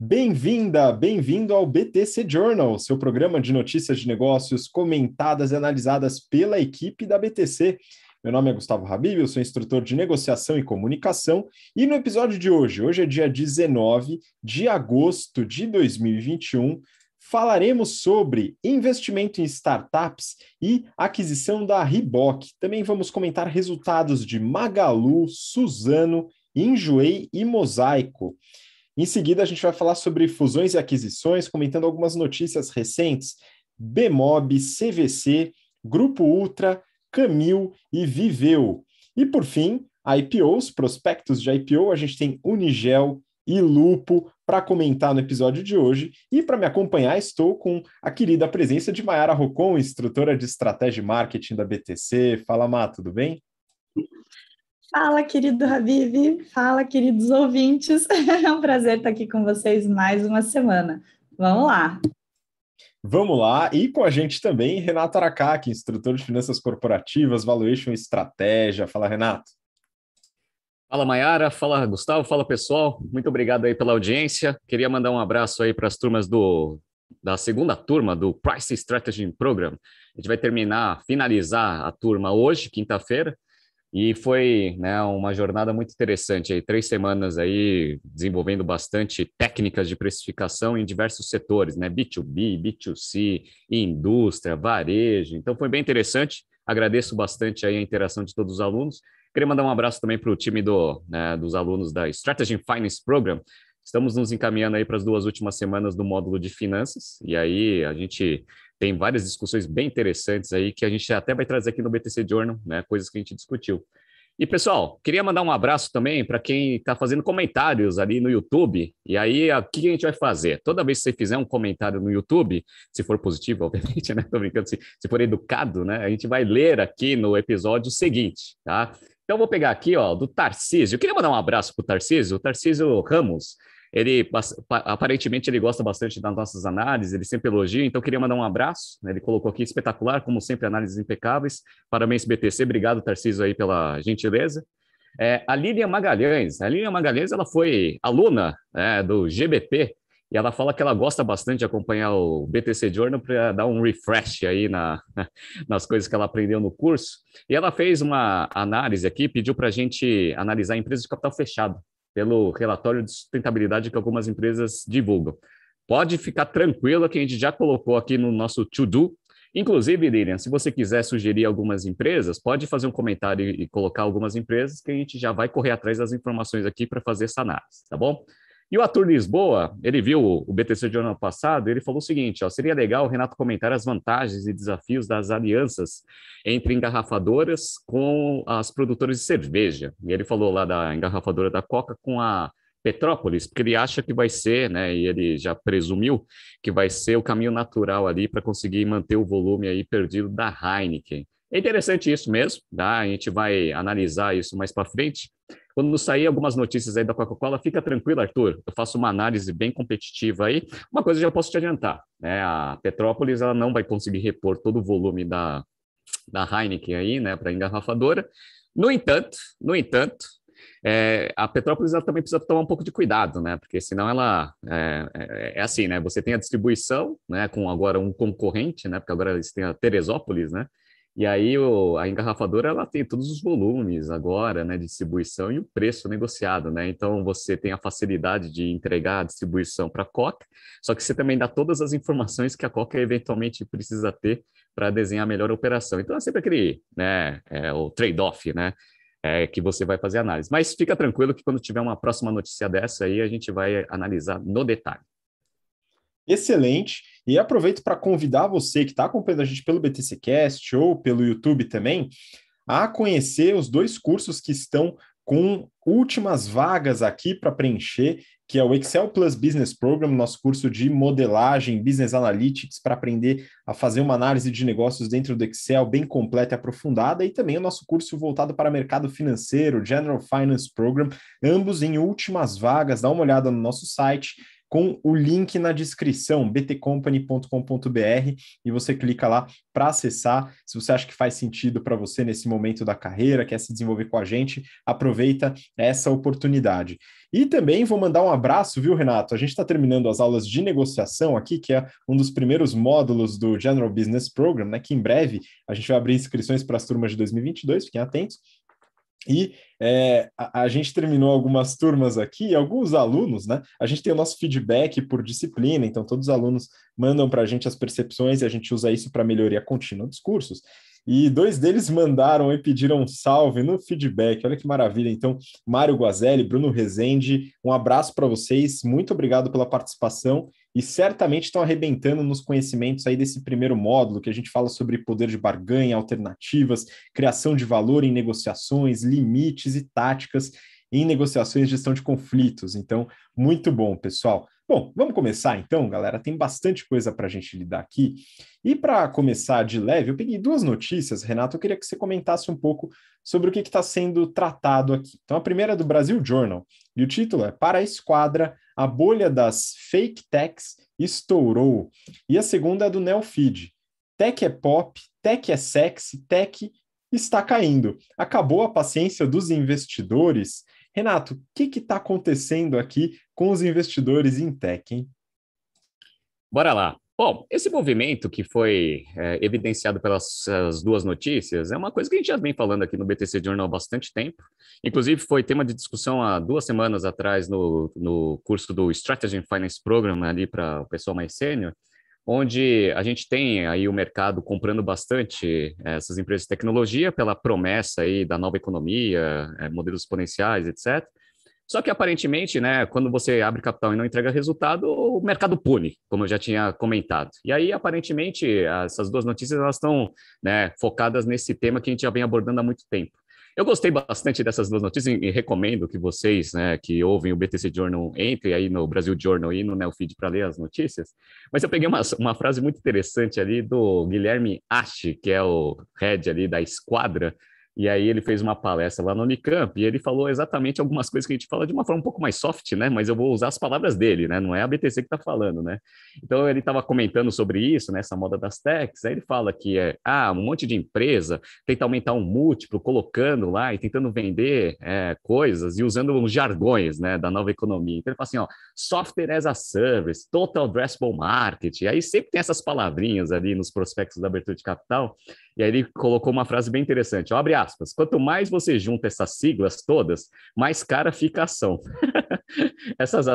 Bem-vinda, bem-vindo ao BTC Journal, seu programa de notícias de negócios comentadas e analisadas pela equipe da BTC. Meu nome é Gustavo Habib, eu sou instrutor de negociação e comunicação, e no episódio de hoje, hoje é dia 19 de agosto de 2021, falaremos sobre investimento em startups e aquisição da Reebok. Também vamos comentar resultados de Magalu, Suzano, Enjoei e Mosaico. Em seguida, a gente vai falar sobre fusões e aquisições, comentando algumas notícias recentes: Bemob, CVC, Grupo Ultra, Camil e Viveu. E por fim, IPOs, prospectos de IPO, a gente tem Unigel e Lupo para comentar no episódio de hoje. E para me acompanhar, estou com a querida presença de Mayara Rocon, instrutora de estratégia e marketing da BTC. Fala, Má, tudo bem? Fala, querido Habib. Fala, queridos ouvintes. É um prazer estar aqui com vocês mais uma semana. Vamos lá. Vamos lá, e com a gente também Renato Aracaki, instrutor de finanças corporativas, valuation estratégia. Fala, Renato. Fala, Mayara. Fala, Gustavo. Fala, pessoal. Muito obrigado aí pela audiência. Queria mandar um abraço aí para as turmas do da segunda turma do Price Strategy Program. A gente vai terminar, finalizar a turma hoje, quinta-feira, e foi né, uma jornada muito interessante, aí, três semanas aí desenvolvendo bastante técnicas de precificação em diversos setores, né, B2B, B2C, indústria, varejo. Então foi bem interessante. Agradeço bastante aí a interação de todos os alunos. Queria mandar um abraço também para o time do, né, dos alunos da Strategy Finance Program. Estamos nos encaminhando aí para as duas últimas semanas do módulo de finanças e aí a gente tem várias discussões bem interessantes aí que a gente até vai trazer aqui no BTC Journal, né? Coisas que a gente discutiu. E pessoal, queria mandar um abraço também para quem está fazendo comentários ali no YouTube. E aí, o que a gente vai fazer? Toda vez que você fizer um comentário no YouTube, se for positivo, obviamente, né? Tô brincando, se, se for educado, né? A gente vai ler aqui no episódio seguinte, tá? Então, vou pegar aqui, ó, do Tarcísio. Eu queria mandar um abraço para o Tarcísio, o Tarcísio Ramos. Ele aparentemente ele gosta bastante das nossas análises, ele sempre elogia, então queria mandar um abraço. Né? Ele colocou aqui espetacular, como sempre, análises impecáveis. Parabéns, BTC. Obrigado, Tarcísio, aí pela gentileza. É, a Lilian Magalhães, a Lilian Magalhães ela foi aluna né, do GBP e ela fala que ela gosta bastante de acompanhar o BTC Journal para dar um refresh aí na, nas coisas que ela aprendeu no curso. E ela fez uma análise aqui, pediu para a gente analisar empresas de capital fechado pelo relatório de sustentabilidade que algumas empresas divulgam. Pode ficar tranquila que a gente já colocou aqui no nosso to-do. Inclusive, Lilian, se você quiser sugerir algumas empresas, pode fazer um comentário e colocar algumas empresas que a gente já vai correr atrás das informações aqui para fazer essa análise, tá bom? E o Arthur Lisboa, ele viu o BTC de ano passado, ele falou o seguinte: ó, seria legal o Renato comentar as vantagens e desafios das alianças entre engarrafadoras com as produtoras de cerveja. E ele falou lá da engarrafadora da Coca com a Petrópolis, porque ele acha que vai ser, né, e ele já presumiu que vai ser o caminho natural ali para conseguir manter o volume aí perdido da Heineken. É interessante isso mesmo, tá? a gente vai analisar isso mais para frente. Quando sair algumas notícias aí da Coca-Cola, fica tranquilo, Arthur. Eu faço uma análise bem competitiva aí. Uma coisa já posso te adiantar, né? A Petrópolis ela não vai conseguir repor todo o volume da, da Heineken aí, né, para engarrafadora. No entanto, no entanto, é, a Petrópolis ela também precisa tomar um pouco de cuidado, né? Porque senão ela é, é, é, assim, né? Você tem a distribuição, né? Com agora um concorrente, né? Porque agora eles têm a Teresópolis, né? E aí o, a engarrafadora ela tem todos os volumes agora, né, distribuição e o preço negociado, né? Então você tem a facilidade de entregar a distribuição para a Coca, só que você também dá todas as informações que a Coca eventualmente precisa ter para desenhar a melhor operação. Então é sempre aquele, né, é, o trade-off, né? É, que você vai fazer análise. Mas fica tranquilo que quando tiver uma próxima notícia dessa aí, a gente vai analisar no detalhe. Excelente. E aproveito para convidar você que está acompanhando a gente pelo BTCcast ou pelo YouTube também a conhecer os dois cursos que estão com últimas vagas aqui para preencher, que é o Excel Plus Business Program, nosso curso de modelagem, Business Analytics, para aprender a fazer uma análise de negócios dentro do Excel bem completa e aprofundada, e também o nosso curso voltado para mercado financeiro, General Finance Program, ambos em últimas vagas. Dá uma olhada no nosso site com o link na descrição, btcompany.com.br, e você clica lá para acessar. Se você acha que faz sentido para você nesse momento da carreira, quer se desenvolver com a gente, aproveita essa oportunidade. E também vou mandar um abraço, viu, Renato? A gente está terminando as aulas de negociação aqui, que é um dos primeiros módulos do General Business Program, né? Que em breve a gente vai abrir inscrições para as turmas de 2022, fiquem atentos. E é, a, a, gente terminou algumas turmas aqui, alguns alunos, né? A gente tem o nosso feedback por disciplina, então todos os alunos mandam para a gente as percepções e a gente usa isso para melhoria contínua dos cursos. E dois deles mandaram e pediram um salve no feedback. Olha que maravilha. Então, Mário Guazelli, Bruno Rezende, um abraço para vocês. Muito obrigado pela participação e certamente estão arrebentando nos conhecimentos aí desse primeiro módulo, que a gente fala sobre poder de barganha, alternativas, criação de valor em negociações, limites e táticas em negociações e gestão de conflitos. Então, muito bom, pessoal. Bom, vamos começar então, galera. Tem bastante coisa para a gente lidar aqui. E para começar de leve, eu peguei duas notícias, Renato. Eu queria que você comentasse um pouco sobre o que está sendo tratado aqui. Então, a primeira é do Brasil Journal, e o título é Para a Esquadra, a bolha das fake techs estourou. E a segunda é do Neofeed. Tech é pop, tech é sexy, tech está caindo. Acabou a paciência dos investidores? Renato, o que está acontecendo aqui com os investidores em tech? Hein? Bora lá. Bom, esse movimento que foi é, evidenciado pelas duas notícias é uma coisa que a gente já vem falando aqui no BTC Journal há bastante tempo. Inclusive, foi tema de discussão há duas semanas atrás no, no curso do Strategy and Finance Program, ali para o pessoal mais sênior, onde a gente tem aí o mercado comprando bastante é, essas empresas de tecnologia pela promessa aí da nova economia, é, modelos exponenciais, etc. Só que aparentemente, né, quando você abre capital e não entrega resultado, o mercado pune, como eu já tinha comentado. E aí, aparentemente, essas duas notícias elas estão né, focadas nesse tema que a gente já vem abordando há muito tempo. Eu gostei bastante dessas duas notícias e recomendo que vocês, né, que ouvem o BTC Journal, entrem aí no Brasil Journal e no Neofeed para ler as notícias. Mas eu peguei uma, uma frase muito interessante ali do Guilherme Ache, que é o head ali da Esquadra, e aí ele fez uma palestra lá no Unicamp e ele falou exatamente algumas coisas que a gente fala de uma forma um pouco mais soft, né? Mas eu vou usar as palavras dele, né? Não é a BTC que está falando, né? Então ele estava comentando sobre isso, né? Essa moda das techs. Aí ele fala que é ah, um monte de empresa tenta aumentar um múltiplo, colocando lá e tentando vender é, coisas e usando os jargões, né? Da nova economia. Então ele fala assim, ó, software as a service, total addressable market. E aí sempre tem essas palavrinhas ali nos prospectos da abertura de capital e aí ele colocou uma frase bem interessante, abre aspas, quanto mais você junta essas siglas todas, mais cara fica a ação. essas,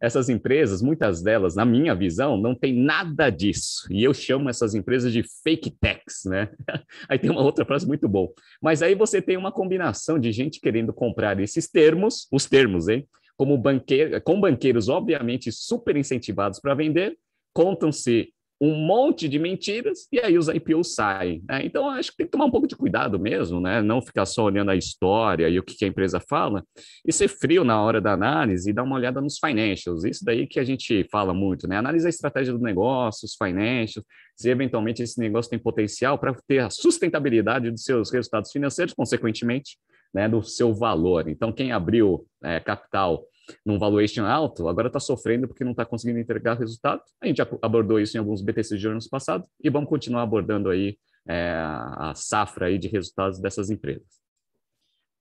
essas empresas, muitas delas, na minha visão, não tem nada disso. E eu chamo essas empresas de fake techs, né? aí tem uma outra frase muito boa. Mas aí você tem uma combinação de gente querendo comprar esses termos, os termos, hein? Como banqueiro, com banqueiros, obviamente, super incentivados para vender, contam-se um monte de mentiras e aí os IPOs saem. Né? Então, acho que tem que tomar um pouco de cuidado mesmo, né? não ficar só olhando a história e o que, a empresa fala e ser frio na hora da análise e dar uma olhada nos financials. Isso daí que a gente fala muito, né? Analisa a estratégia do negócio, os financials, se eventualmente esse negócio tem potencial para ter a sustentabilidade dos seus resultados financeiros, consequentemente, né, do seu valor. Então, quem abriu é, capital num valuation alto, agora está sofrendo porque não está conseguindo entregar resultado. A gente já abordou isso em alguns BTC de anos passado e vamos continuar abordando aí é, a safra aí de resultados dessas empresas.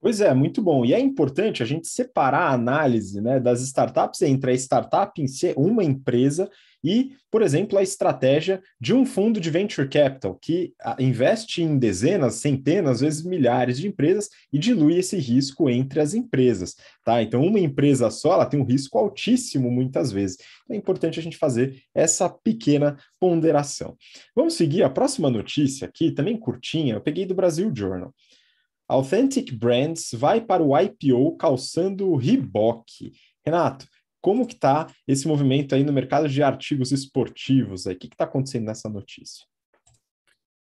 Pois é, muito bom. E é importante a gente separar a análise né, das startups entre a startup em si, uma empresa, e, por exemplo, a estratégia de um fundo de venture capital que ah, investe em dezenas, centenas, às vezes milhares de empresas e dilui esse risco entre as empresas, tá? Então, uma empresa só, ela tem um risco altíssimo muitas vezes. Então, é importante a gente fazer essa pequena ponderação. Vamos seguir a próxima notícia aqui, também curtinha, eu peguei do Brasil Journal. Authentic Brands vai para o IPO calçando o Reebok. Renato, como que está esse movimento aí no mercado de artigos esportivos? Aí? O que está acontecendo nessa notícia?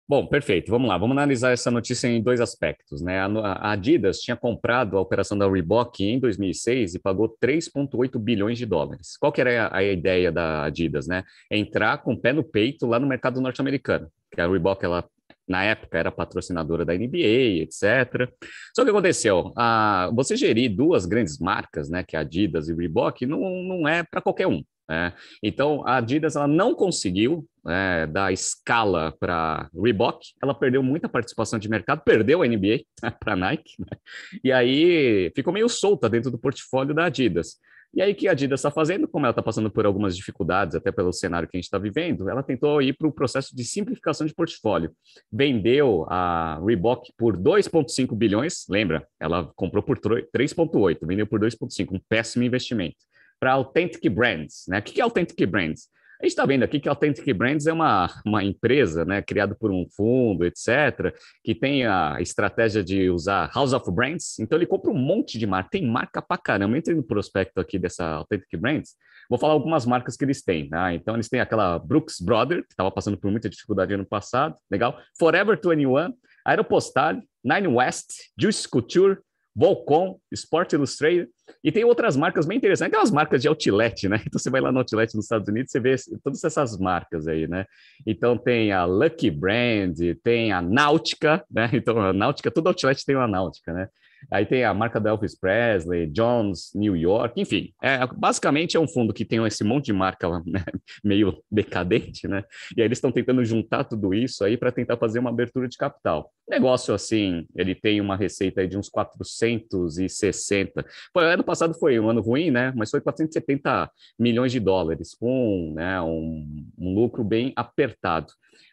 Bom, perfeito. Vamos lá, vamos analisar essa notícia em dois aspectos. Né? A Adidas tinha comprado a operação da Reebok em 2006 e pagou 3,8 bilhões de dólares. Qual que era a ideia da Adidas? Né? Entrar com o pé no peito lá no mercado norte-americano. Que a Reebok ela na época era patrocinadora da NBA, etc. Só que aconteceu, a, você gerir duas grandes marcas, né, que é Adidas e o Reebok, não, não é para qualquer um. Né? Então, a Adidas ela não conseguiu é, escala para Reebok, ela perdeu muita participação de mercado, perdeu a NBA para Nike, né? e aí ficou meio solta dentro do portfólio da Adidas. E aí, o que a Adidas está fazendo? Como ela está passando por algumas dificuldades, até pelo cenário que a gente está vivendo, ela tentou ir para o processo de simplificação de portfólio. Vendeu a Reebok por 2,5 bilhões, lembra? Ela comprou por 3,8, vendeu por 2,5, um péssimo investimento. Para Authentic Brands, né? O que é Authentic Brands? A gente está vendo aqui que a Authentic Brands é uma, uma empresa né, criada por um fundo, etc., que tem a estratégia de usar House of Brands. Então, ele compra um monte de marca. Tem marca pra caramba. Entre no prospecto aqui dessa Authentic Brands. Vou falar algumas marcas que eles têm. Tá? Então, eles têm aquela Brooks Brother, que estava passando por muita dificuldade ano passado. Legal. Forever 21, Aeropostale, Nine West, Juice Couture, Volcom, Sport Illustrated, e tem outras marcas bem interessantes, é aquelas marcas de outlet, né? Então você vai lá no outlet nos Estados Unidos, você vê todas essas marcas aí, né? Então tem a Lucky Brand, tem a Náutica, né? Então a Náutica, todo outlet tem uma Náutica, né? Aí tem a marca da Elvis Presley, Jones, New York, enfim. É, basicamente é um fundo que tem esse monte de marca né, meio decadente, né? E aí eles estão tentando juntar tudo isso aí para tentar fazer uma abertura de capital. Negócio assim, ele tem uma receita aí de uns 460. Foi, ano passado foi um ano ruim, né? Mas foi 470 milhões de dólares, com né, um, um lucro bem apertado.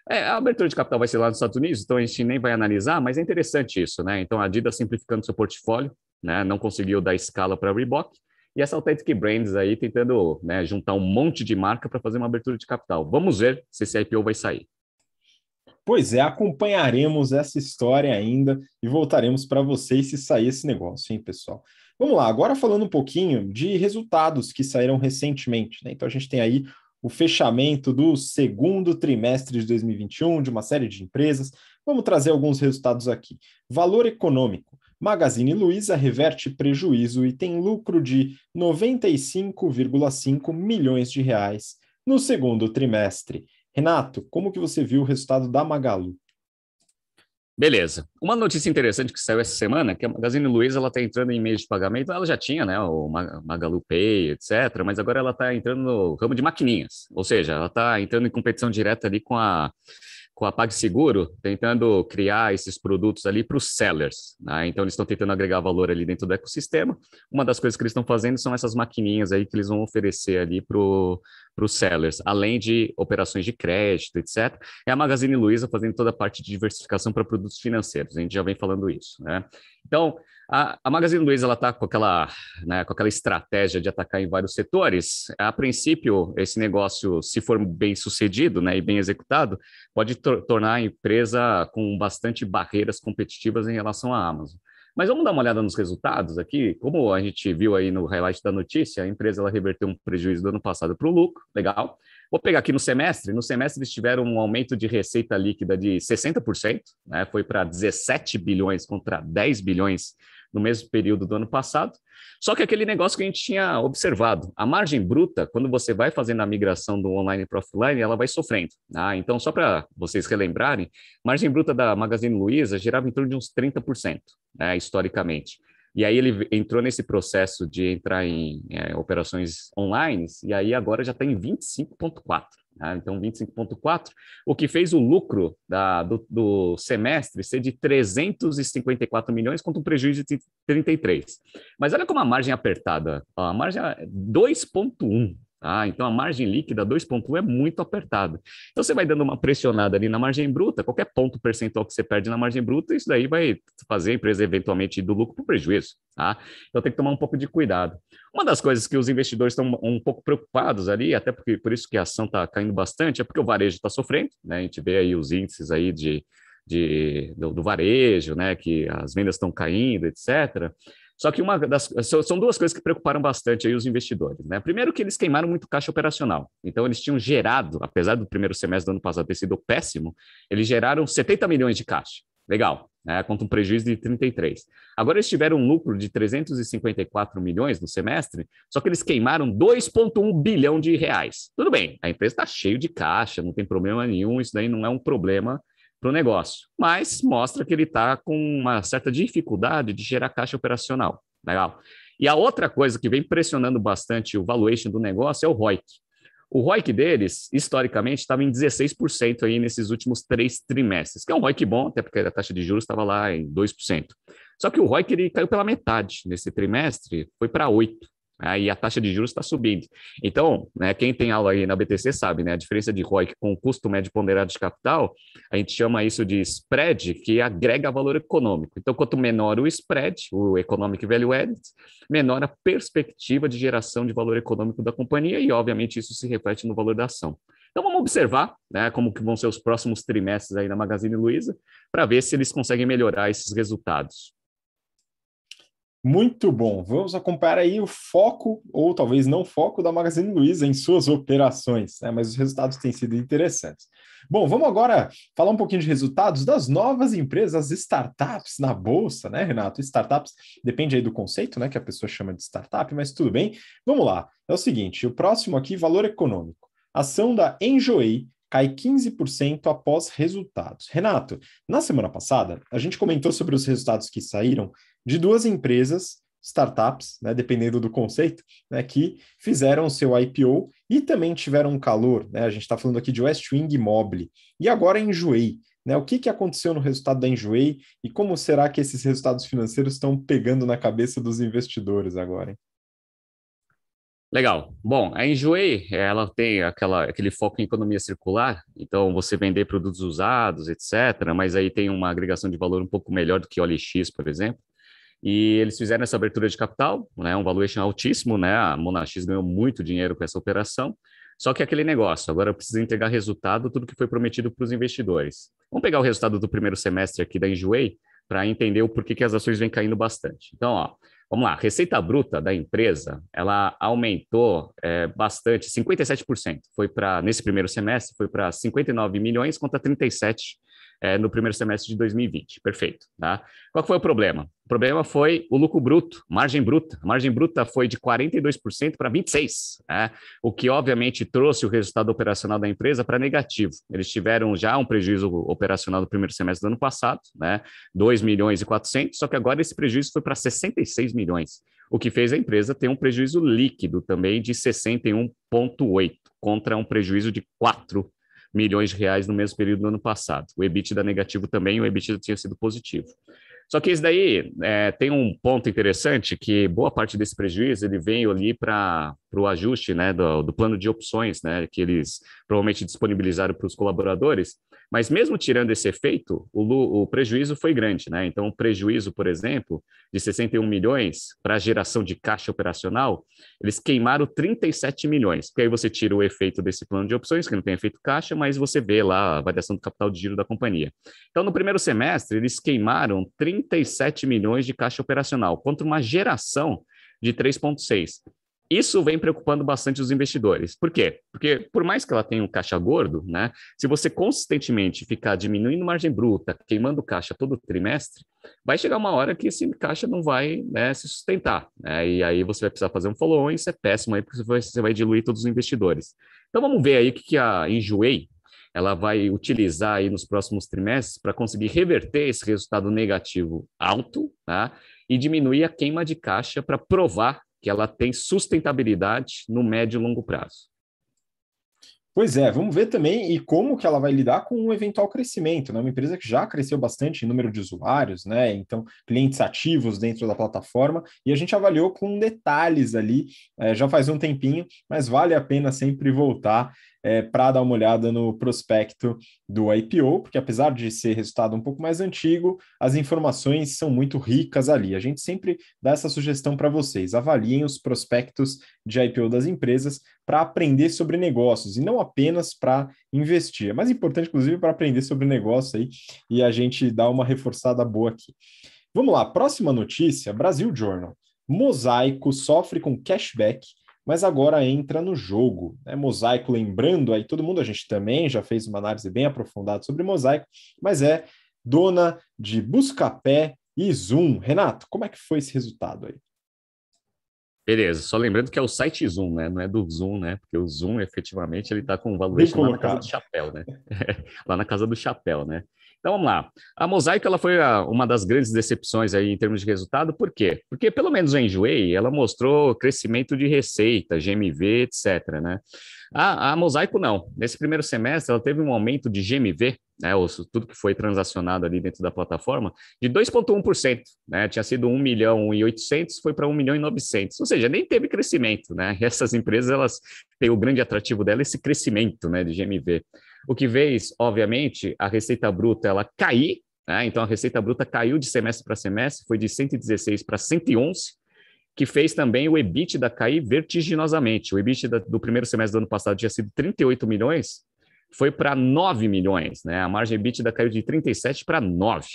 É, a abertura de capital vai ser lá nos Estados Unidos, então a gente nem vai analisar, mas é interessante isso, né? Então a Adidas simplificando seu portfólio, né? Não conseguiu dar escala para a Reebok. E essa Authentic Brands aí tentando né, juntar um monte de marca para fazer uma abertura de capital. Vamos ver se esse IPO vai sair. Pois é, acompanharemos essa história ainda e voltaremos para vocês se sair esse negócio, hein, pessoal? Vamos lá, agora falando um pouquinho de resultados que saíram recentemente, né? Então a gente tem aí o fechamento do segundo trimestre de 2021 de uma série de empresas. Vamos trazer alguns resultados aqui. Valor econômico. Magazine Luiza reverte prejuízo e tem lucro de 95,5 milhões de reais no segundo trimestre. Renato, como que você viu o resultado da Magalu? Beleza. Uma notícia interessante que saiu essa semana é que a Magazine Luiza está entrando em meios de pagamento. Ela já tinha, né, o Magalu Pay, etc. Mas agora ela está entrando no ramo de maquininhas, ou seja, ela está entrando em competição direta ali com a com a PagSeguro tentando criar esses produtos ali para os sellers. Né? Então, eles estão tentando agregar valor ali dentro do ecossistema. Uma das coisas que eles estão fazendo são essas maquininhas aí que eles vão oferecer ali para os sellers, além de operações de crédito, etc. É a Magazine Luiza fazendo toda a parte de diversificação para produtos financeiros. A gente já vem falando isso. Né? Então, a, a Magazine Luiza está com, aquela, né, com aquela estratégia de atacar em vários setores. A princípio, esse negócio, se for bem sucedido né, e bem executado, pode tor tornar a empresa com bastante barreiras competitivas em relação à Amazon. Mas vamos dar uma olhada nos resultados aqui. Como a gente viu aí no highlight da notícia, a empresa ela reverteu um prejuízo do ano passado para o lucro, legal. Vou pegar aqui no semestre. No semestre eles tiveram um aumento de receita líquida de 60%, né? foi para 17 bilhões contra 10 bilhões no mesmo período do ano passado. Só que aquele negócio que a gente tinha observado, a margem bruta, quando você vai fazendo a migração do online para offline, ela vai sofrendo. Ah, então, só para vocês relembrarem, margem bruta da Magazine Luiza girava em torno de uns 30%, né, historicamente. E aí ele entrou nesse processo de entrar em é, operações online, e aí agora já está em 25,4%. Né? Então, 25,4, o que fez o lucro da, do, do, semestre ser de 354 milhões contra um prejuízo de 33. Mas olha como a margem é apertada, a margem é 2,1 ah, então a margem líquida 2,1 é muito apertada. Então você vai dando uma pressionada ali na margem bruta, qualquer ponto percentual que você perde na margem bruta, isso daí vai fazer a empresa eventualmente ir do lucro para o prejuízo. Tá? Então tem que tomar um pouco de cuidado. Uma das coisas que os investidores estão um pouco preocupados ali, até porque por isso que a ação está caindo bastante, é porque o varejo está sofrendo, né? A gente vê aí os índices aí de, de do, do varejo, né? Que as vendas estão caindo, etc. Só que uma das, são duas coisas que preocuparam bastante aí os investidores. Né? Primeiro que eles queimaram muito caixa operacional. Então eles tinham gerado, apesar do primeiro semestre do ano passado ter sido péssimo, eles geraram 70 milhões de caixa. Legal, né? contra um prejuízo de 33. Agora eles tiveram um lucro de 354 milhões no semestre, só que eles queimaram 2,1 bilhão de reais. Tudo bem, a empresa está cheia de caixa, não tem problema nenhum, isso daí não é um problema para o negócio, mas mostra que ele está com uma certa dificuldade de gerar caixa operacional. Legal. E a outra coisa que vem pressionando bastante o valuation do negócio é o ROIC. O ROIC deles, historicamente, estava em 16% aí nesses últimos três trimestres, que é um ROIC bom, até porque a taxa de juros estava lá em 2%. Só que o ROIC ele caiu pela metade nesse trimestre, foi para 8%. Né? E a taxa de juros está subindo. Então, né, quem tem aula aí na BTC sabe, né? A diferença de ROIC com o custo médio ponderado de capital, a gente chama isso de spread, que agrega valor econômico. Então, quanto menor o spread, o Economic Value Added, menor a perspectiva de geração de valor econômico da companhia e, obviamente, isso se reflete no valor da ação. Então vamos observar né, como que vão ser os próximos trimestres aí na Magazine Luiza para ver se eles conseguem melhorar esses resultados. Muito bom. Vamos acompanhar aí o foco, ou talvez não foco, da Magazine Luiza em suas operações, né? mas os resultados têm sido interessantes. Bom, vamos agora falar um pouquinho de resultados das novas empresas, startups na bolsa, né, Renato? Startups depende aí do conceito, né, que a pessoa chama de startup, mas tudo bem. Vamos lá. É o seguinte, o próximo aqui, valor econômico. ação da Enjoy, cai 15% após resultados. Renato, na semana passada, a gente comentou sobre os resultados que saíram de duas empresas, startups, né, dependendo do conceito, né, que fizeram o seu IPO e também tiveram um calor. Né, a gente está falando aqui de Westwing Mobile. E agora Enjoei. Né, o que, que aconteceu no resultado da Enjoei e como será que esses resultados financeiros estão pegando na cabeça dos investidores agora? Hein? Legal. Bom, a Enjoei, ela tem aquela, aquele foco em economia circular, então você vender produtos usados, etc., mas aí tem uma agregação de valor um pouco melhor do que OLX, por exemplo. E eles fizeram essa abertura de capital, né, um valuation altíssimo, né, a Monax ganhou muito dinheiro com essa operação, só que aquele negócio, agora precisa entregar resultado, tudo que foi prometido para os investidores. Vamos pegar o resultado do primeiro semestre aqui da Enjoei para entender o porquê que as ações vêm caindo bastante. Então, ó, Vamos lá, receita bruta da empresa, ela aumentou é, bastante, 57%. Foi para nesse primeiro semestre foi para 59 milhões contra 37 é, no primeiro semestre de 2020. Perfeito. Tá? Qual foi o problema? O problema foi o lucro bruto, margem bruta. A margem bruta foi de 42% para 26%, né? o que obviamente trouxe o resultado operacional da empresa para negativo. Eles tiveram já um prejuízo operacional do primeiro semestre do ano passado, né? 2 milhões e 400, só que agora esse prejuízo foi para 66 milhões, o que fez a empresa ter um prejuízo líquido também de 61,8 contra um prejuízo de 4 milhões de reais no mesmo período do ano passado. O EBITDA negativo também, o EBITDA tinha sido positivo. Só que isso daí é, tem um ponto interessante que boa parte desse prejuízo ele veio ali para para o ajuste né, do, do, plano de opções né, que eles provavelmente disponibilizaram para os colaboradores. Mas mesmo tirando esse efeito, o, o, prejuízo foi grande. Né? Então, o prejuízo, por exemplo, de 61 milhões para a geração de caixa operacional, eles queimaram 37 milhões. Porque aí você tira o efeito desse plano de opções, que não tem efeito caixa, mas você vê lá a variação do capital de giro da companhia. Então, no primeiro semestre, eles queimaram 37 milhões de caixa operacional, contra uma geração de 3,6. Isso vem preocupando bastante os investidores. Por quê? Porque, por mais que ela tenha um caixa gordo, né, se você consistentemente ficar diminuindo margem bruta, queimando caixa todo trimestre, vai chegar uma hora que esse caixa não vai né, se sustentar. Né, e aí você vai precisar fazer um follow-on, isso é péssimo aí, porque você vai, diluir todos os investidores. Então vamos ver aí o que, que a Enjoei, ela vai utilizar aí nos próximos trimestres para conseguir reverter esse resultado negativo alto, tá? E diminuir a queima de caixa para provar que ela tem sustentabilidade no médio e longo prazo. Pois é, vamos ver também e como que ela vai lidar com um eventual crescimento, né? Uma empresa que já cresceu bastante em número de usuários, né? Então, clientes ativos dentro da plataforma, e a gente avaliou com detalhes ali, é, já faz um tempinho, mas vale a pena sempre voltar é, para dar uma olhada no prospecto do IPO, porque apesar de ser resultado um pouco mais antigo, as informações são muito ricas ali. A gente sempre dá essa sugestão para vocês: avaliem os prospectos de IPO das empresas para aprender sobre negócios e não apenas para investir. É mais importante, inclusive, para aprender sobre negócio aí e a gente dá uma reforçada boa aqui. Vamos lá, próxima notícia: Brasil Journal. Mosaico sofre com cashback mas agora entra no jogo. Né? Mosaico, lembrando aí todo mundo, a gente também já fez uma análise bem aprofundada sobre mosaico, mas é dona de Buscapé e Zoom. Renato, como é que foi esse resultado aí? Beleza, só lembrando que é o site Zoom, né? Não é do Zoom, né? Porque o Zoom, efetivamente, ele está com um valor né? lá na casa do chapéu, né? lá na casa do chapéu, né? Então vamos lá. A Mosaico ela foi a, uma das grandes decepções aí em termos de resultado, por quê? Porque pelo menos a Enjoei ela mostrou crescimento de receita, GMV, etc. Né? A, a Mosaico não. Nesse primeiro semestre ela teve um aumento de GMV, né, ou tudo que foi transacionado ali dentro da plataforma, de 2,1%. Né? Tinha sido 1 milhão e 800, foi para 1 milhão e 900. Ou seja, nem teve crescimento. Né? E essas empresas elas têm o grande atrativo dela esse crescimento né, de GMV o que fez, obviamente, a receita bruta ela cair, né? então a receita bruta caiu de semestre para semestre, foi de 116 para 111, que fez também o EBITDA cair vertiginosamente. O EBITDA do primeiro semestre do ano passado tinha sido 38 milhões, foi para 9 milhões, né? A margem EBITDA caiu de 37 para 9.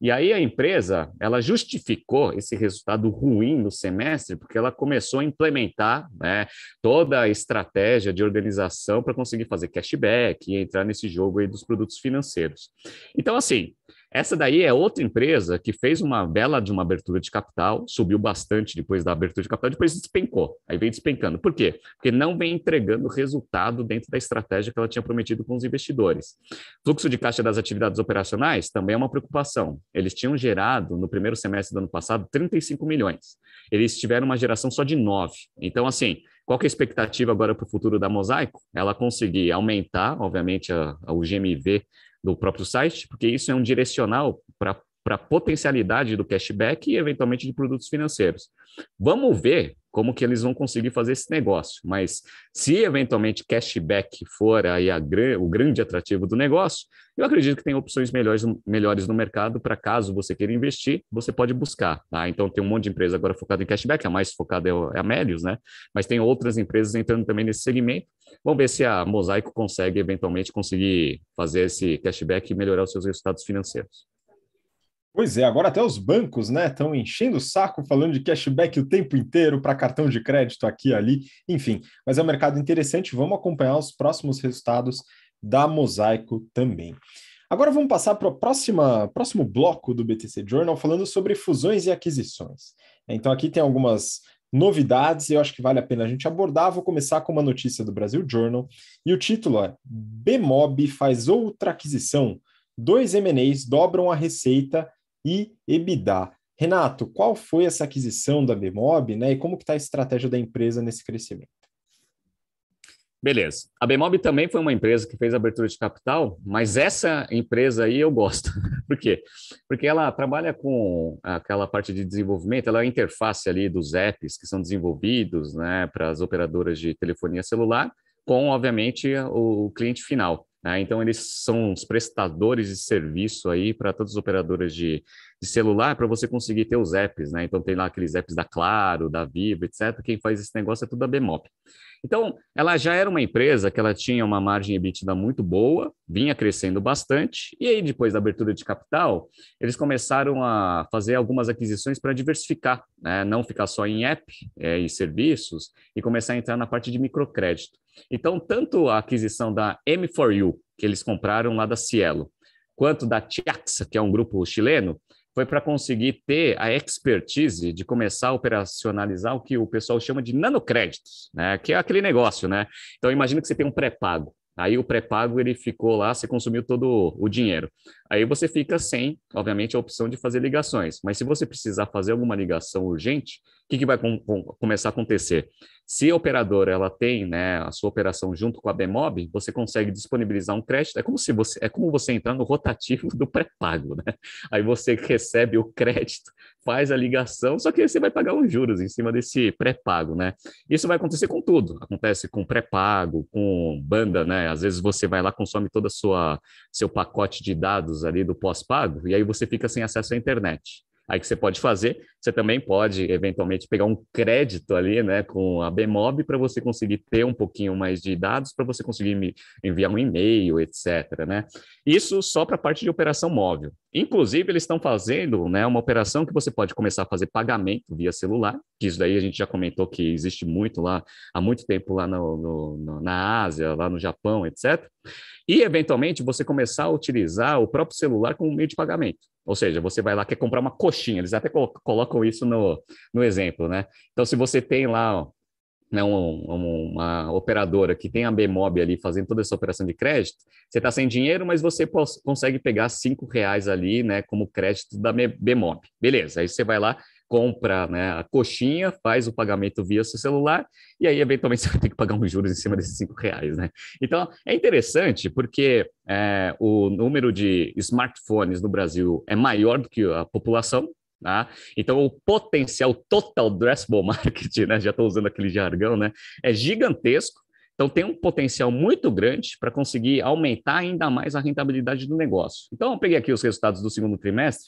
E aí a empresa, ela justificou esse resultado ruim no semestre porque ela começou a implementar né, toda a estratégia de organização para conseguir fazer cashback e entrar nesse jogo aí dos produtos financeiros. Então, assim, essa daí é outra empresa que fez uma bela de uma abertura de capital, subiu bastante depois da abertura de capital, depois despencou. Aí vem despencando. Por quê? Porque não vem entregando resultado dentro da estratégia que ela tinha prometido com os investidores. Fluxo de caixa das atividades operacionais também é uma preocupação. Eles tinham gerado no primeiro semestre do ano passado 35 milhões. Eles tiveram uma geração só de 9. Então assim, qual é a expectativa agora para o futuro da Mosaico? Ela conseguir aumentar, obviamente, a, a, o GMV do próprio site, porque isso é um direcional para a potencialidade do cashback e, eventualmente, de produtos financeiros. Vamos ver como que eles vão conseguir fazer esse negócio. Mas se eventualmente cashback for aí a, o grande atrativo do negócio, eu acredito que tem opções melhores, melhores no mercado para caso você queira investir, você pode buscar. Tá? Então tem um monte de empresa agora focada em cashback, a mais focada é, é a Melius, né? Mas tem outras empresas entrando também nesse segmento. Vamos ver se a Mosaico consegue eventualmente conseguir fazer esse cashback e melhorar os seus resultados financeiros. Pois é, agora até os bancos né, estão enchendo o saco falando de cashback o tempo inteiro para cartão de crédito aqui ali, enfim. Mas é um mercado interessante, vamos acompanhar os próximos resultados da Mosaico também. Agora vamos passar para o próximo bloco do BTC Journal falando sobre fusões e aquisições. Então aqui tem algumas novidades e eu acho que vale a pena a gente abordar. Vou começar com uma notícia do Brasil Journal e o título é Bmob faz outra aquisição. Dois M&As dobram a receita e EBITDA. Renato, qual foi essa aquisição da Bemob né, e como está a estratégia da empresa nesse crescimento? Beleza. A Bemob também foi uma empresa que fez abertura de capital, mas essa empresa aí eu gosto. Por quê? Porque ela trabalha com aquela parte de desenvolvimento, ela é a interface ali dos apps que são desenvolvidos né, para as operadoras de telefonia celular, com, obviamente, o cliente final. Né? Então, eles são os prestadores de serviço aí para todos os operadores de, de celular para você conseguir ter os apps. Né? Então, tem lá aqueles apps da Claro, da Vivo, etc. Quem faz esse negócio é tudo a Bemop. Então, ela já era uma empresa que ela tinha uma margem EBITDA muito boa, vinha crescendo bastante, e aí depois da abertura de capital, eles começaram a fazer algumas aquisições para diversificar, né? não ficar só em app, é, eh, em serviços, e começar a entrar na parte de microcrédito. Então, tanto a aquisição da M4U, que eles compraram lá da Cielo, quanto da Tiaxa, que é um grupo chileno, foi para conseguir ter a expertise de começar a operacionalizar o que o pessoal chama de nanocréditos, né? que é aquele negócio, né? Então imagina que você tem um pré-pago. Aí o pré-pago ele ficou lá, você consumiu todo o dinheiro. Aí você fica sem, obviamente, a opção de fazer ligações. Mas se você precisar fazer alguma ligação urgente, que, que vai com, com, começar a acontecer? Se a operadora ela tem né, a sua operação junto com a Bemob, você consegue disponibilizar um crédito. É como se você é como você entrar no rotativo do pré-pago, né? Aí você recebe o crédito, faz a ligação, só que você vai pagar os juros em cima desse pré-pago, né? Isso vai acontecer com tudo. Acontece com pré-pago, com banda, né? Às vezes você vai lá consome toda a sua seu pacote de dados ali do pós-pago e aí você fica sem acesso à internet. Aí que você pode fazer, você também pode eventualmente pegar um crédito ali, né, com a Bmob para você conseguir ter um pouquinho mais de dados para você conseguir enviar um e-mail, etc, né? Isso só para a parte de operação móvel. Inclusive, eles estão fazendo, né, uma operação que você pode começar a fazer pagamento via celular, que isso daí a gente já comentou que existe muito lá, há muito tempo lá no, no, na Ásia, lá no Japão, etc e, eventualmente, você começar a utilizar o próprio celular como meio de pagamento. Ou seja, você vai lá, quer comprar uma coxinha, eles até colocam isso no, no exemplo, né? Então, se você tem lá ó, né, um, uma operadora que tem a Bmob ali fazendo toda essa operação de crédito, você está sem dinheiro, mas você consegue pegar cinco reais ali, né, como crédito da Bmob. Beleza, aí você vai lá, compra né, a coxinha, faz o pagamento via seu celular, e aí eventualmente você vai ter que pagar uns juros em cima desses cinco reais, né? Então é interessante porque é, o número de smartphones no Brasil é maior do que a população, ah, então, o potencial total addressable market, né, já estou usando aquele jargão, né, é gigantesco. Então, tem um potencial muito grande para conseguir aumentar ainda mais a rentabilidade do negócio. Então, eu peguei aqui os resultados do segundo trimestre.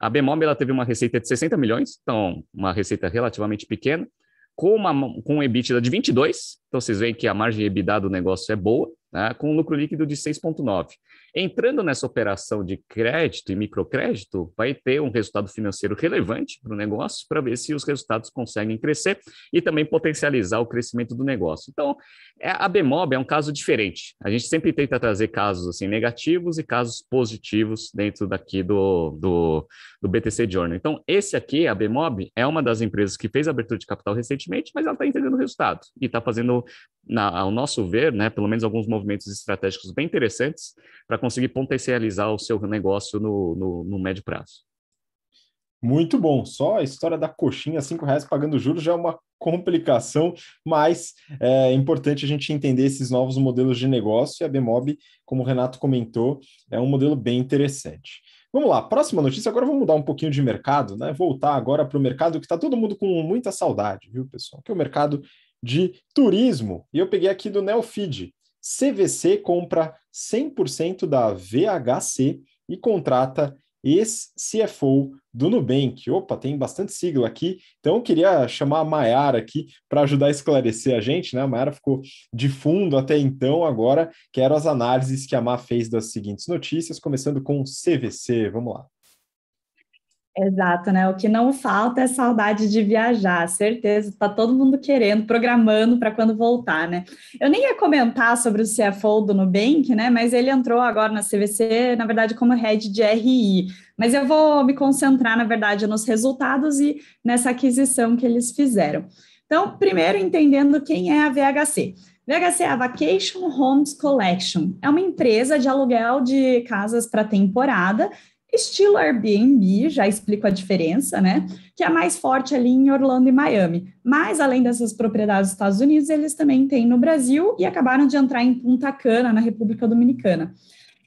A Bemob ela teve uma receita de 60 milhões, então, uma receita relativamente pequena, com, uma, com um EBITDA de 22, então vocês veem que a margem EBITDA do negócio é boa, né, com um lucro líquido de 6,9. Entrando nessa operação de crédito e microcrédito, vai ter um resultado financeiro relevante para o negócio, para ver se os resultados conseguem crescer e também potencializar o crescimento do negócio. Então, é, a Bemob é um caso diferente. A gente sempre tenta trazer casos assim negativos e casos positivos dentro daqui do, do, do BTC Journal. Então, esse aqui, a Bemob, é uma das empresas que fez abertura de capital recentemente, mas ela está entregando resultado e está fazendo, na, ao nosso ver, né, pelo menos alguns movimentos estratégicos bem interessantes para conseguir potencializar o seu negócio no, no, no, médio prazo. Muito bom. Só a história da coxinha, cinco reais pagando juros, já é uma complicação, mas é, é importante a gente entender esses novos modelos de negócio e a Bemob, como o Renato comentou, é um modelo bem interessante. Vamos lá, próxima notícia. Agora vamos mudar um pouquinho de mercado, né? Voltar agora para o mercado que está todo mundo com muita saudade, viu, pessoal? Que é o mercado de turismo. E eu peguei aqui do Neofeed. CVC compra 100% da VHC e contrata ex-CFO do Nubank. Opa, tem bastante sigla aqui. Então, queria chamar a Maiara aqui para ajudar a esclarecer a gente, né? A Maiara ficou de fundo até então, agora quero as análises que a Má fez das seguintes notícias, começando com CVC. Vamos lá. Exato, né? O que não falta é saudade de viajar, certeza. Está todo mundo querendo, programando para quando voltar, né? Eu nem ia comentar sobre o CFO do Nubank, né? Mas ele entrou agora na CVC, na verdade, como head de RI. Mas eu vou me concentrar, na verdade, nos resultados e nessa aquisição que eles fizeram. Então, primeiro, entendendo quem é a VHC. VHC é a Vacation Homes Collection. É uma empresa de aluguel de casas para temporada Estilo Airbnb, já explico a diferença, né? Que é mais forte ali em Orlando e Miami. Mas, além dessas propriedades dos Estados Unidos, eles também têm no Brasil e acabaram de entrar em Punta Cana, na República Dominicana.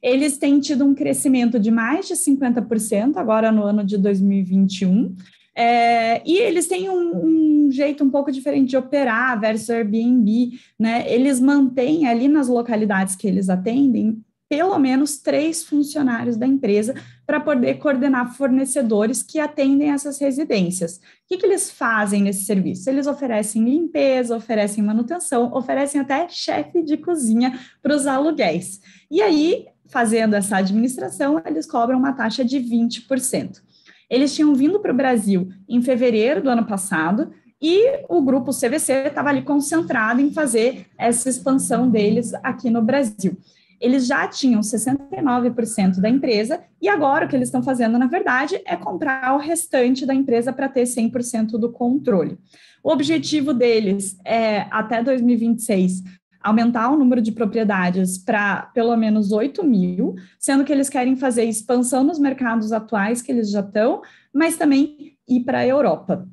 Eles têm tido um crescimento de mais de 50% agora no ano de 2021. É, e eles têm um, um, jeito um pouco diferente de operar versus Airbnb, né? Eles mantêm ali nas localidades que eles atendem pelo menos três funcionários da empresa para poder coordenar fornecedores que atendem essas residências. O que, que, eles fazem nesse serviço? Eles oferecem limpeza, oferecem manutenção, oferecem até chefe de cozinha para os aluguéis. E aí, fazendo essa administração, eles cobram uma taxa de 20%. Eles tinham vindo para o Brasil em fevereiro do ano passado, e o grupo CVC estava ali concentrado em fazer essa expansão deles aqui no Brasil eles já tinham 69% da empresa e agora o que eles estão fazendo, na verdade, é comprar o restante da empresa para ter 100% do controle. O objetivo deles é, até 2026, aumentar o número de propriedades para pelo menos 8 mil, sendo que eles querem fazer expansão nos mercados atuais que eles já estão, mas também ir para a Europa.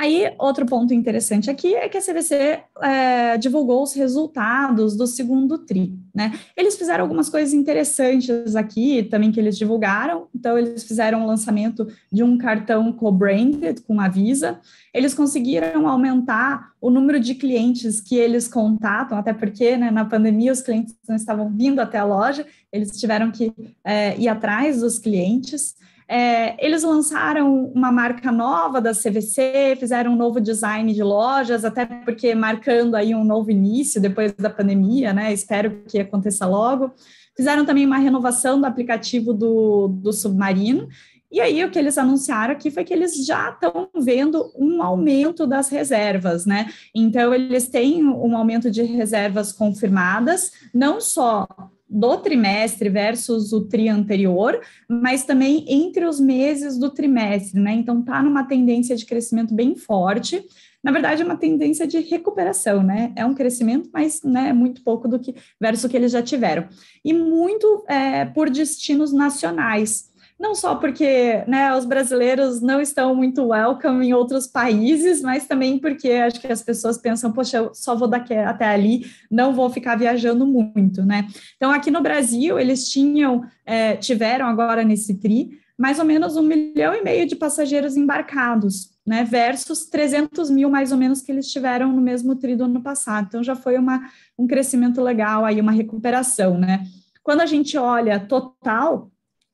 Aí, outro ponto interessante aqui é que a CVC é, divulgou os resultados do segundo TRI, né? Eles fizeram algumas coisas interessantes aqui também que eles divulgaram. Então, eles fizeram o lançamento de um cartão co-branded com a Visa. Eles conseguiram aumentar o número de clientes que eles contatam, até porque né, na pandemia os clientes não estavam vindo até a loja, eles tiveram que é, ir atrás dos clientes. É, eles lançaram uma marca nova da CVC, fizeram um novo design de lojas, até porque marcando aí um novo início depois da pandemia, né? Espero que aconteça logo. Fizeram também uma renovação do aplicativo do, do Submarino. E aí o que eles anunciaram aqui foi que eles já estão vendo um aumento das reservas, né? Então eles têm um aumento de reservas confirmadas, não só do trimestre versus o tri anterior, mas também entre os meses do trimestre, né? Então tá numa tendência de crescimento bem forte. Na verdade, é uma tendência de recuperação, né? É um crescimento, mas né, muito pouco do que versus o que eles já tiveram. E muito é, por destinos nacionais não só porque né, os brasileiros não estão muito welcome em outros países, mas também porque acho que as pessoas pensam, poxa, eu só vou daqui até ali, não vou ficar viajando muito, né? Então, aqui no Brasil, eles tinham, é, tiveram agora nesse TRI, mais ou menos um milhão e meio de passageiros embarcados, né, versus 300 mil mais ou menos que eles tiveram no mesmo tri do ano passado. Então já foi uma, um crescimento legal aí, uma recuperação, né? Quando a gente olha total,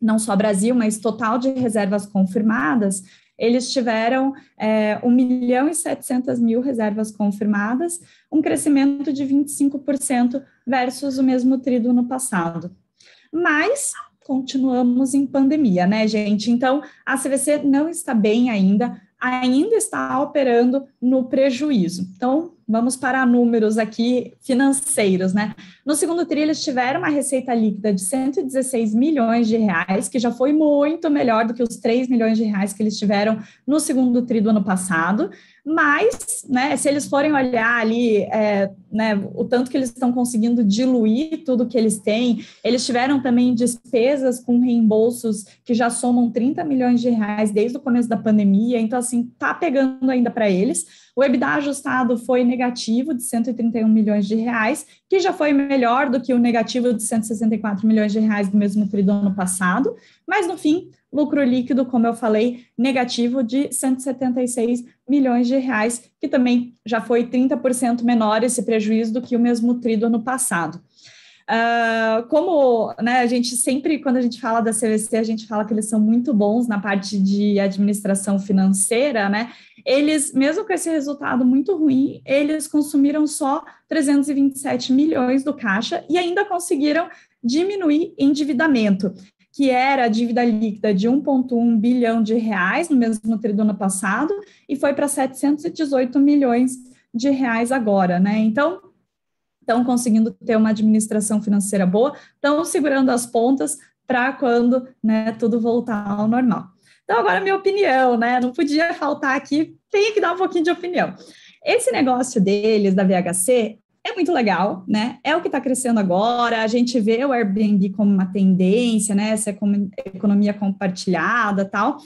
não só Brasil, mas total de reservas confirmadas, eles tiveram é, 1 milhão e 700 mil reservas confirmadas, um crescimento de 25% versus o mesmo trido no passado. Mas continuamos em pandemia, né, gente? Então, a CVC não está bem ainda, ainda está operando no prejuízo. Então, vamos para números aqui financeiros, né? No segundo tri, eles tiveram uma receita líquida de 116 milhões de reais, que já foi muito melhor do que os 3 milhões de reais que eles tiveram no segundo tri do ano passado. Mas, né, se eles forem olhar ali é, né, o tanto que eles estão conseguindo diluir tudo que eles têm, eles tiveram também despesas com reembolsos que já somam 30 milhões de reais desde o começo da pandemia, então, assim, tá pegando ainda para eles. O EBITDA ajustado foi negativo de 131 milhões de reais, que já foi melhor do que o negativo de 164 milhões de reais do mesmo período ano passado, mas no fim, lucro líquido, como eu falei, negativo de 176 milhões de reais, que também já foi 30% menor esse prejuízo do que o mesmo trido ano passado. Uh, como né, a gente sempre, quando a gente fala da CVC, a gente fala que eles são muito bons na parte de administração financeira, né? eles, mesmo com esse resultado muito ruim, eles consumiram só 327 milhões do caixa e ainda conseguiram diminuir endividamento, que era a dívida líquida de 1,1 bilhão de reais no mesmo período do ano passado e foi para 718 milhões de reais agora, né? Então, estão conseguindo ter uma administração financeira boa, estão segurando as pontas para quando né, tudo voltar ao normal. Então, agora é minha opinião, né? Não podia faltar aqui, tem que dar um pouquinho de opinião. Esse negócio deles, da VHC, é muito legal, né? É o que está crescendo agora. A gente vê o Airbnb como uma tendência, né? Essa economia compartilhada, tal.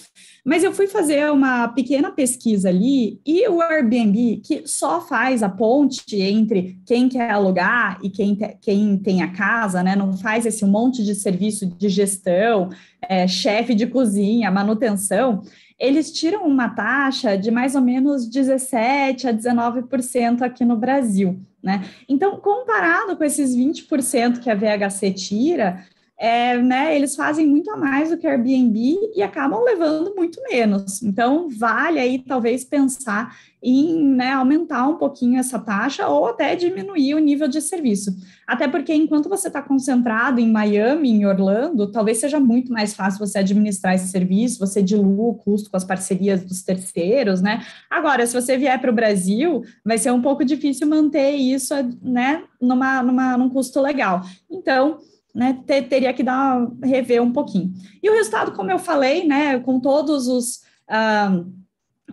Mas eu fui fazer uma pequena pesquisa ali e o Airbnb que só faz a ponte entre quem quer alugar e quem, te, quem tem a casa, né? Não faz esse monte de serviço de gestão, é, chefe de cozinha, manutenção eles tiram uma taxa de mais ou menos 17 a 19% aqui no Brasil. Né? Então, comparado com esses 20% que a VHC tira, é, né, eles fazem muito a mais do que Airbnb e acabam levando muito menos. Então, vale aí talvez pensar em né, aumentar um pouquinho essa taxa ou até diminuir o nível de serviço. Até porque enquanto você está concentrado em Miami, em Orlando, talvez seja muito mais fácil você administrar esse serviço, você dilua o custo com as parcerias dos terceiros, né? Agora, se você vier para o Brasil, vai ser um pouco difícil manter isso, né, numa, numa, num custo legal. Então, né, ter, teria que dar rever um pouquinho. E o resultado, como eu falei, né, com todos os ah,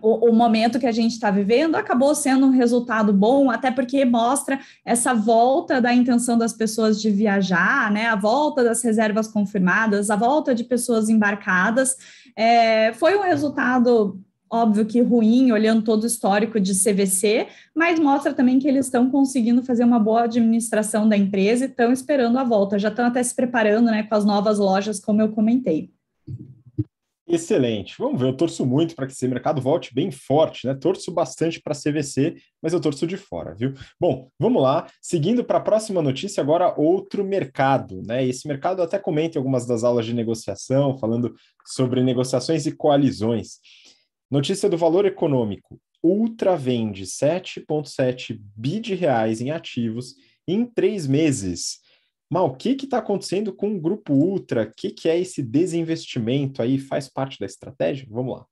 o, o, momento que a gente está vivendo, acabou sendo um resultado bom, até porque mostra essa volta da intenção das pessoas de viajar, né, a volta das reservas confirmadas, a volta de pessoas embarcadas. É, foi um resultado óbvio que ruim, olhando todo o histórico de CVC, mas mostra também que eles estão conseguindo fazer uma boa administração da empresa e estão esperando a volta, já estão até se preparando né, com as novas lojas, como eu comentei. Excelente. Vamos ver, eu torço muito para que esse mercado volte bem forte, né? Torço bastante para CVC, mas eu torço de fora, viu? Bom, vamos lá. Seguindo para a próxima notícia, agora outro mercado, né? Esse mercado até comenta em algumas das aulas de negociação, falando sobre negociações e coalizões. Notícia do valor econômico. Ultra vende 7,7 bi de reais em ativos em três meses. Mal, o que está acontecendo com o Grupo Ultra? O que, que é esse desinvestimento aí? Faz parte da estratégia? Vamos lá.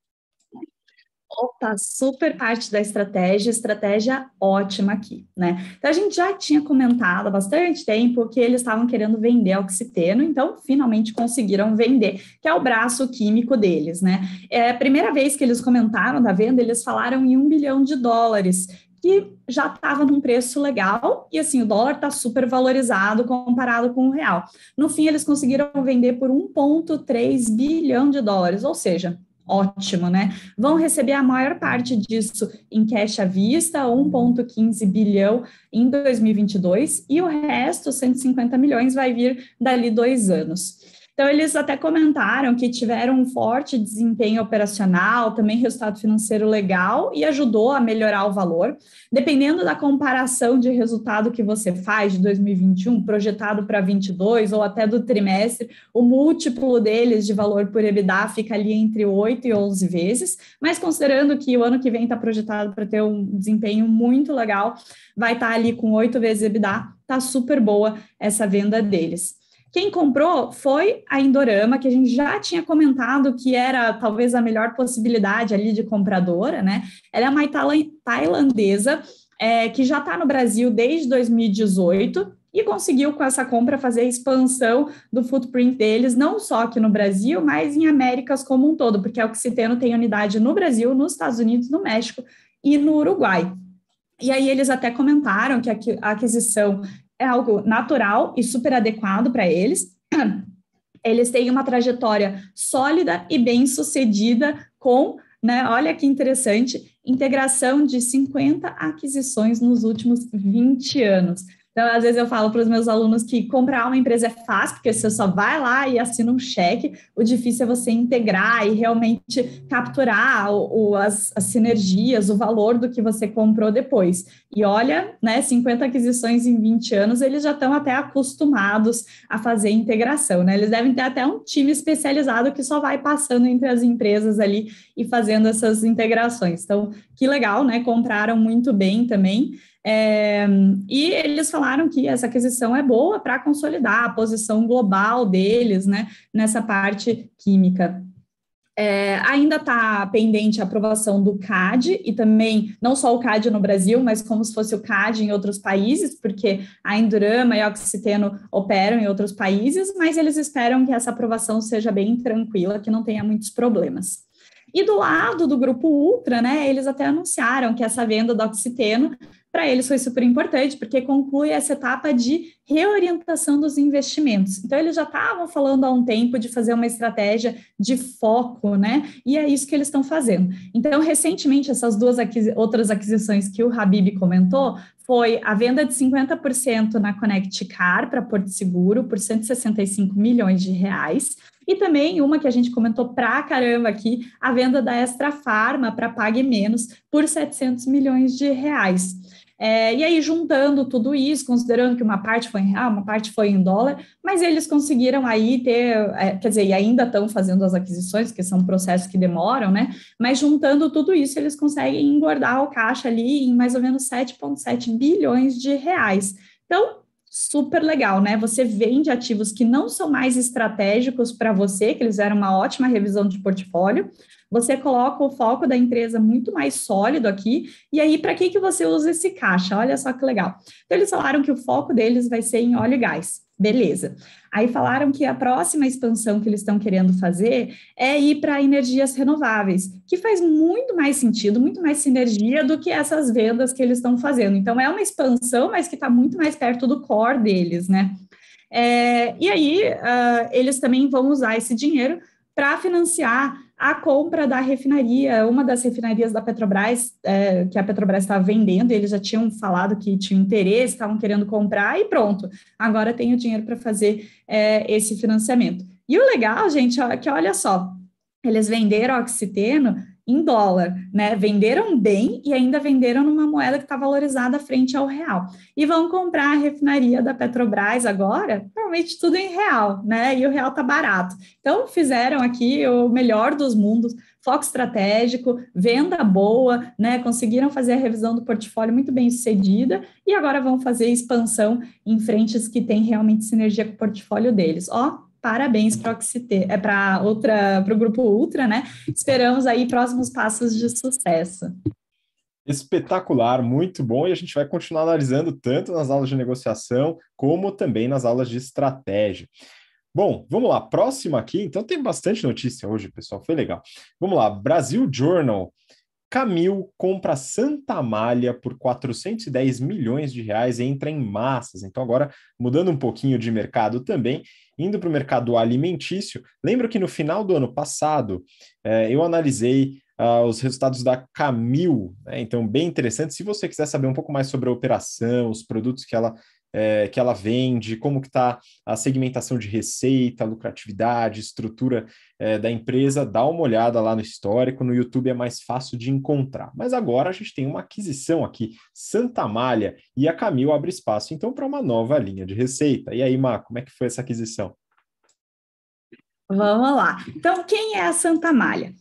Opa, tá super parte da estratégia, estratégia ótima aqui, né? Então a gente já tinha comentado há bastante tempo que eles estavam querendo vender oxiteno, então finalmente conseguiram vender, que é o braço químico deles, né? É a primeira vez que eles comentaram da venda, eles falaram em um bilhão de dólares, que já estava num preço legal e assim o dólar está super valorizado comparado com o real. No fim, eles conseguiram vender por 1,3 bilhão de dólares, ou seja, ótimo, né? Vão receber a maior parte disso em cash à vista, 1,15 bilhão em 2022, e o resto, 150 milhões, vai vir dali dois anos. Então, eles até comentaram que tiveram um forte desempenho operacional, também resultado financeiro legal e ajudou a melhorar o valor. Dependendo da comparação de resultado que você faz de 2021, projetado para 22 ou até do trimestre, o múltiplo deles de valor por EBITDA fica ali entre 8 e 11 vezes. Mas considerando que o ano que vem está projetado para ter um desempenho muito legal, vai estar tá ali com 8 vezes EBITDA, está super boa essa venda deles. Quem comprou foi a Indorama, que a gente já tinha comentado que era talvez a melhor possibilidade ali de compradora, né? Ela é uma tailandesa é, que já está no Brasil desde 2018 e conseguiu com essa compra fazer a expansão do footprint deles, não só aqui no Brasil, mas em Américas como um todo, porque a é Occitano tem unidade no Brasil, nos Estados Unidos, no México e no Uruguai. E aí eles até comentaram que a aquisição é algo natural e super adequado para eles. Eles têm uma trajetória sólida e bem sucedida com, né, olha que interessante, integração de 50 aquisições nos últimos 20 anos. Então, às vezes eu falo para os meus alunos que comprar uma empresa é fácil, porque você só vai lá e assina um cheque. O difícil é você integrar e realmente capturar o, o as, as, sinergias, o valor do que você comprou depois. E olha, né, 50 aquisições em 20 anos, eles já estão até acostumados a fazer integração, né? Eles devem ter até um time especializado que só vai passando entre as empresas ali e fazendo essas integrações. Então, que legal, né? Compraram muito bem também. É, e eles falaram que essa aquisição é boa para consolidar a posição global deles né, nessa parte química. É, ainda está pendente a aprovação do CAD e também não só o CAD no Brasil, mas como se fosse o CAD em outros países, porque a Endurama e a Oxiteno operam em outros países, mas eles esperam que essa aprovação seja bem tranquila, que não tenha muitos problemas. E do lado do grupo Ultra, né, eles até anunciaram que essa venda do oxiteno para eles foi super importante, porque conclui essa etapa de reorientação dos investimentos. Então, eles já estavam falando há um tempo de fazer uma estratégia de foco, né? E é isso que eles estão fazendo. Então, recentemente, essas duas outras aquisições que o Habib comentou foi a venda de 50% na Connect Car para Porto Seguro por 165 milhões de reais. E também uma que a gente comentou pra caramba aqui, a venda da Extra Farma para Pague Menos por 700 milhões de reais. É, e aí, juntando tudo isso, considerando que uma parte foi em real, uma parte foi em dólar, mas eles conseguiram aí ter, é, quer dizer, e ainda estão fazendo as aquisições, que são processos que demoram, né? Mas juntando tudo isso, eles conseguem engordar o caixa ali em mais ou menos 7,7 bilhões de reais. Então, super legal, né? Você vende ativos que não são mais estratégicos para você, que eles eram uma ótima revisão de portfólio. Você coloca o foco da empresa muito mais sólido aqui. E aí, para que, que você usa esse caixa? Olha só que legal. Então, eles falaram que o foco deles vai ser em óleo e gás. Beleza. Aí falaram que a próxima expansão que eles estão querendo fazer é ir para energias renováveis, que faz muito mais sentido, muito mais sinergia do que essas vendas que eles estão fazendo. Então é uma expansão, mas que está muito mais perto do core deles, né? É, e aí uh, eles também vão usar esse dinheiro para financiar a compra da refinaria, uma das refinarias da Petrobras, é, que a Petrobras estava vendendo, eles já tinham falado que tinham interesse, estavam querendo comprar, e pronto, agora tem o dinheiro para fazer é, esse financiamento. E o legal, gente, é que olha só, eles venderam oxiteno em dólar, né? Venderam bem e ainda venderam numa moeda que está valorizada frente ao real. E vão comprar a refinaria da Petrobras agora, provavelmente tudo em real, né? E o real tá barato. Então fizeram aqui o melhor dos mundos, foco estratégico, venda boa, né? Conseguiram fazer a revisão do portfólio muito bem sucedida e agora vão fazer expansão em frentes que têm realmente sinergia com o portfólio deles. Ó, Parabéns para é para outra para o grupo Ultra, né? Esperamos aí próximos passos de sucesso. Espetacular, muito bom, e a gente vai continuar analisando tanto nas aulas de negociação como também nas aulas de estratégia. Bom, vamos lá, próxima aqui, então tem bastante notícia hoje, pessoal, foi legal. Vamos lá, Brasil Journal. Camil compra Santa Amália por 410 milhões de reais e entra em massas. Então, agora mudando um pouquinho de mercado também, Indo para o mercado alimentício, lembro que no final do ano passado eh, eu analisei ah, os resultados da Camil, né? então bem interessante. Se você quiser saber um pouco mais sobre a operação, os produtos que ela é, que ela vende, como que está a segmentação de receita, lucratividade, estrutura é, da empresa, dá uma olhada lá no histórico, no YouTube é mais fácil de encontrar. Mas agora a gente tem uma aquisição aqui, Santa Malha, e a Camil abre espaço então para uma nova linha de receita. E aí, Marco, como é que foi essa aquisição? Vamos lá. Então, quem é a Santa Malha?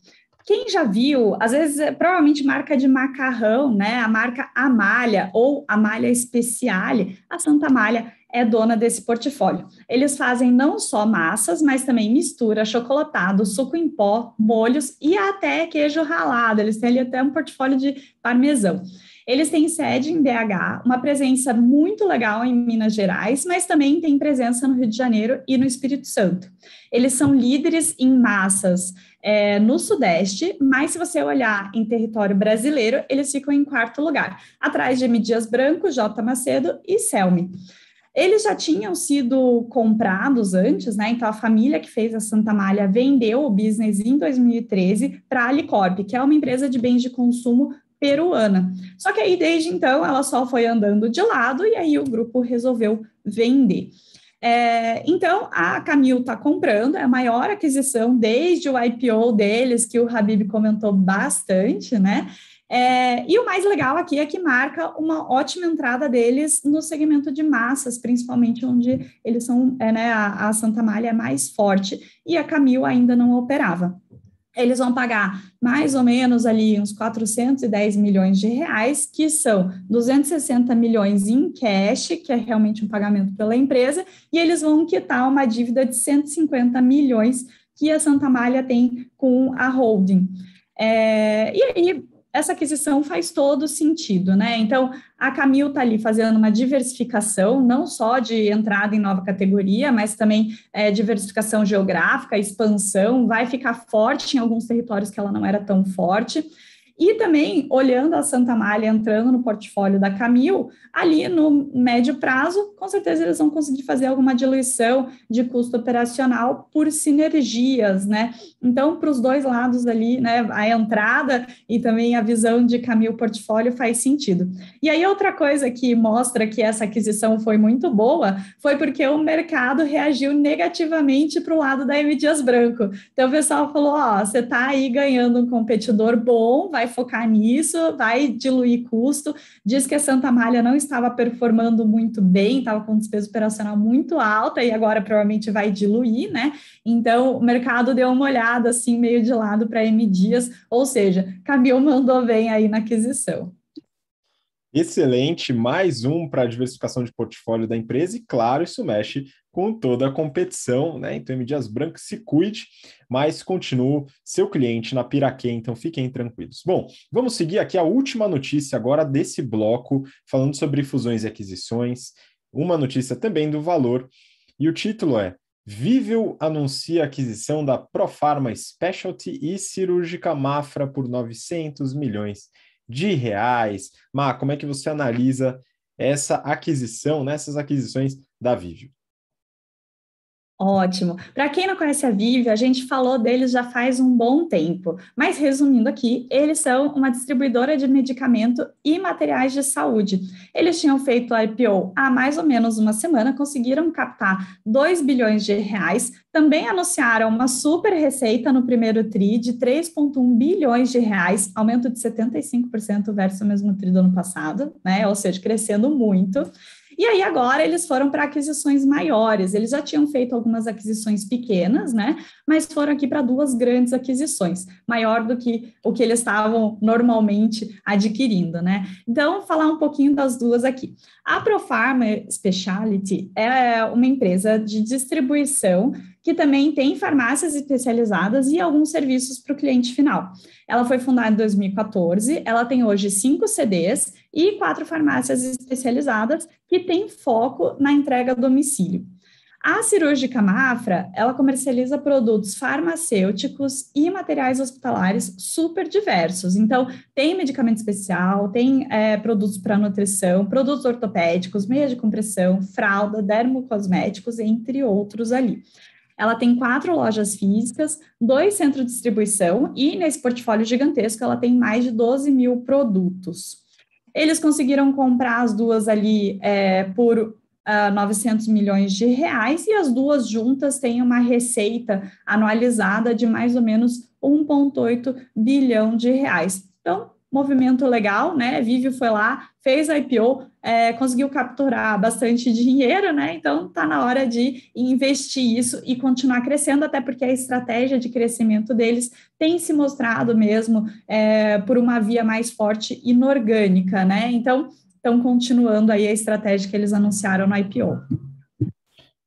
Quem já viu, às vezes, é provavelmente marca de macarrão, né? A marca Amália ou Amália Speciale, a Santa Amália é dona desse portfólio. Eles fazem não só massas, mas também mistura, chocolatado, suco em pó, molhos e até queijo ralado. Eles têm ali até um portfólio de parmesão. Eles têm sede em BH, uma presença muito legal em Minas Gerais, mas também tem presença no Rio de Janeiro e no Espírito Santo. Eles são líderes em massas é, no Sudeste, mas se você olhar em território brasileiro, eles ficam em quarto lugar, atrás de M. Dias Branco, J. Macedo e Selmi. Eles já tinham sido comprados antes, né? Então a família que fez a Santa Malha vendeu o business em 2013 para a Alicorp, que é uma empresa de bens de consumo peruana. Só que aí desde então ela só foi andando de lado e aí o grupo resolveu vender. É, então, a Camil está comprando, é a maior aquisição desde o IPO deles, que o Habib comentou bastante, né? É, e o mais legal aqui é que marca uma ótima entrada deles no segmento de massas, principalmente onde eles são, é, né, a, a Santa Malha é mais forte e a Camil ainda não operava eles vão pagar mais ou menos ali uns 410 milhões de reais, que são 260 milhões em cash, que é realmente um pagamento pela empresa, e eles vão quitar uma dívida de 150 milhões que a Santa Malha tem com a holding. É, e aí, essa aquisição faz todo sentido, né? Então, a Camil está ali fazendo uma diversificação, não só de entrada em nova categoria, mas também é, diversificação geográfica, expansão, vai ficar forte em alguns territórios que ela não era tão forte. E também, olhando a Santa Malha entrando no portfólio da Camil, ali no médio prazo, com certeza eles vão conseguir fazer alguma diluição de custo operacional por sinergias, né? Então, para os dois lados ali, né, a entrada e também a visão de Camil portfólio faz sentido. E aí, outra coisa que mostra que essa aquisição foi muito boa foi porque o mercado reagiu negativamente para o lado da M. Dias Branco. Então, o pessoal falou: ó, você está aí ganhando um competidor bom, vai vai focar nisso, vai diluir custo. Diz que a Santa Malha não estava performando muito bem, estava com despesa operacional muito alta e agora provavelmente vai diluir, né? Então, o mercado deu uma olhada assim, meio de lado para M Dias, ou seja, Camil mandou bem aí na aquisição. Excelente, mais um para a diversificação de portfólio da empresa, e claro, isso mexe com toda a competição, né? Então, M Dias Branco, se cuide, mas continue seu cliente na Piraquê, então fiquem tranquilos. Bom, vamos seguir aqui a última notícia agora desse bloco, falando sobre fusões e aquisições, uma notícia também do valor, e o título é Vível anuncia aquisição da Profarma Specialty e Cirúrgica Mafra por 900 milhões de reais. Má, como é que você analisa essa aquisição, nessas né? aquisições da Vivio? Ótimo. Para quem não conhece a Vive, a gente falou deles já faz um bom tempo. Mas resumindo aqui, eles são uma distribuidora de medicamento e materiais de saúde. Eles tinham feito a IPO há mais ou menos uma semana, conseguiram captar 2 bilhões de reais, também anunciaram uma super receita no primeiro TRI de 3,1 bilhões de reais, aumento de 75% versus o mesmo TRI do ano passado, né? Ou seja, crescendo muito. E aí agora eles foram para aquisições maiores. Eles já tinham feito algumas aquisições pequenas, né? Mas foram aqui para duas grandes aquisições, maior do que o que eles estavam normalmente adquirindo, né? Então, falar um pouquinho das duas aqui. A Profarma Speciality é uma empresa de distribuição que também tem farmácias especializadas e alguns serviços para o cliente final. Ela foi fundada em 2014, ela tem hoje cinco CDs e quatro farmácias especializadas que têm foco na entrega a domicílio. A cirúrgica Mafra, ela comercializa produtos farmacêuticos e materiais hospitalares super diversos. Então, tem medicamento especial, tem é, produtos para nutrição, produtos ortopédicos, meias de compressão, fralda, dermocosméticos, entre outros ali. Ela tem quatro lojas físicas, dois centros de distribuição e, nesse portfólio gigantesco, ela tem mais de 12 mil produtos. Eles conseguiram comprar as duas ali é, por uh, ah, 900 milhões de reais e as duas juntas têm uma receita anualizada de mais ou menos 1,8 bilhão de reais. Então, movimento legal, né? Vivio foi lá, fez a IPO, é, conseguiu capturar bastante dinheiro, né? Então está na hora de investir isso e continuar crescendo, até porque a estratégia de crescimento deles tem se mostrado mesmo é, por uma via mais forte inorgânica, né? Então estão continuando aí a estratégia que eles anunciaram no IPO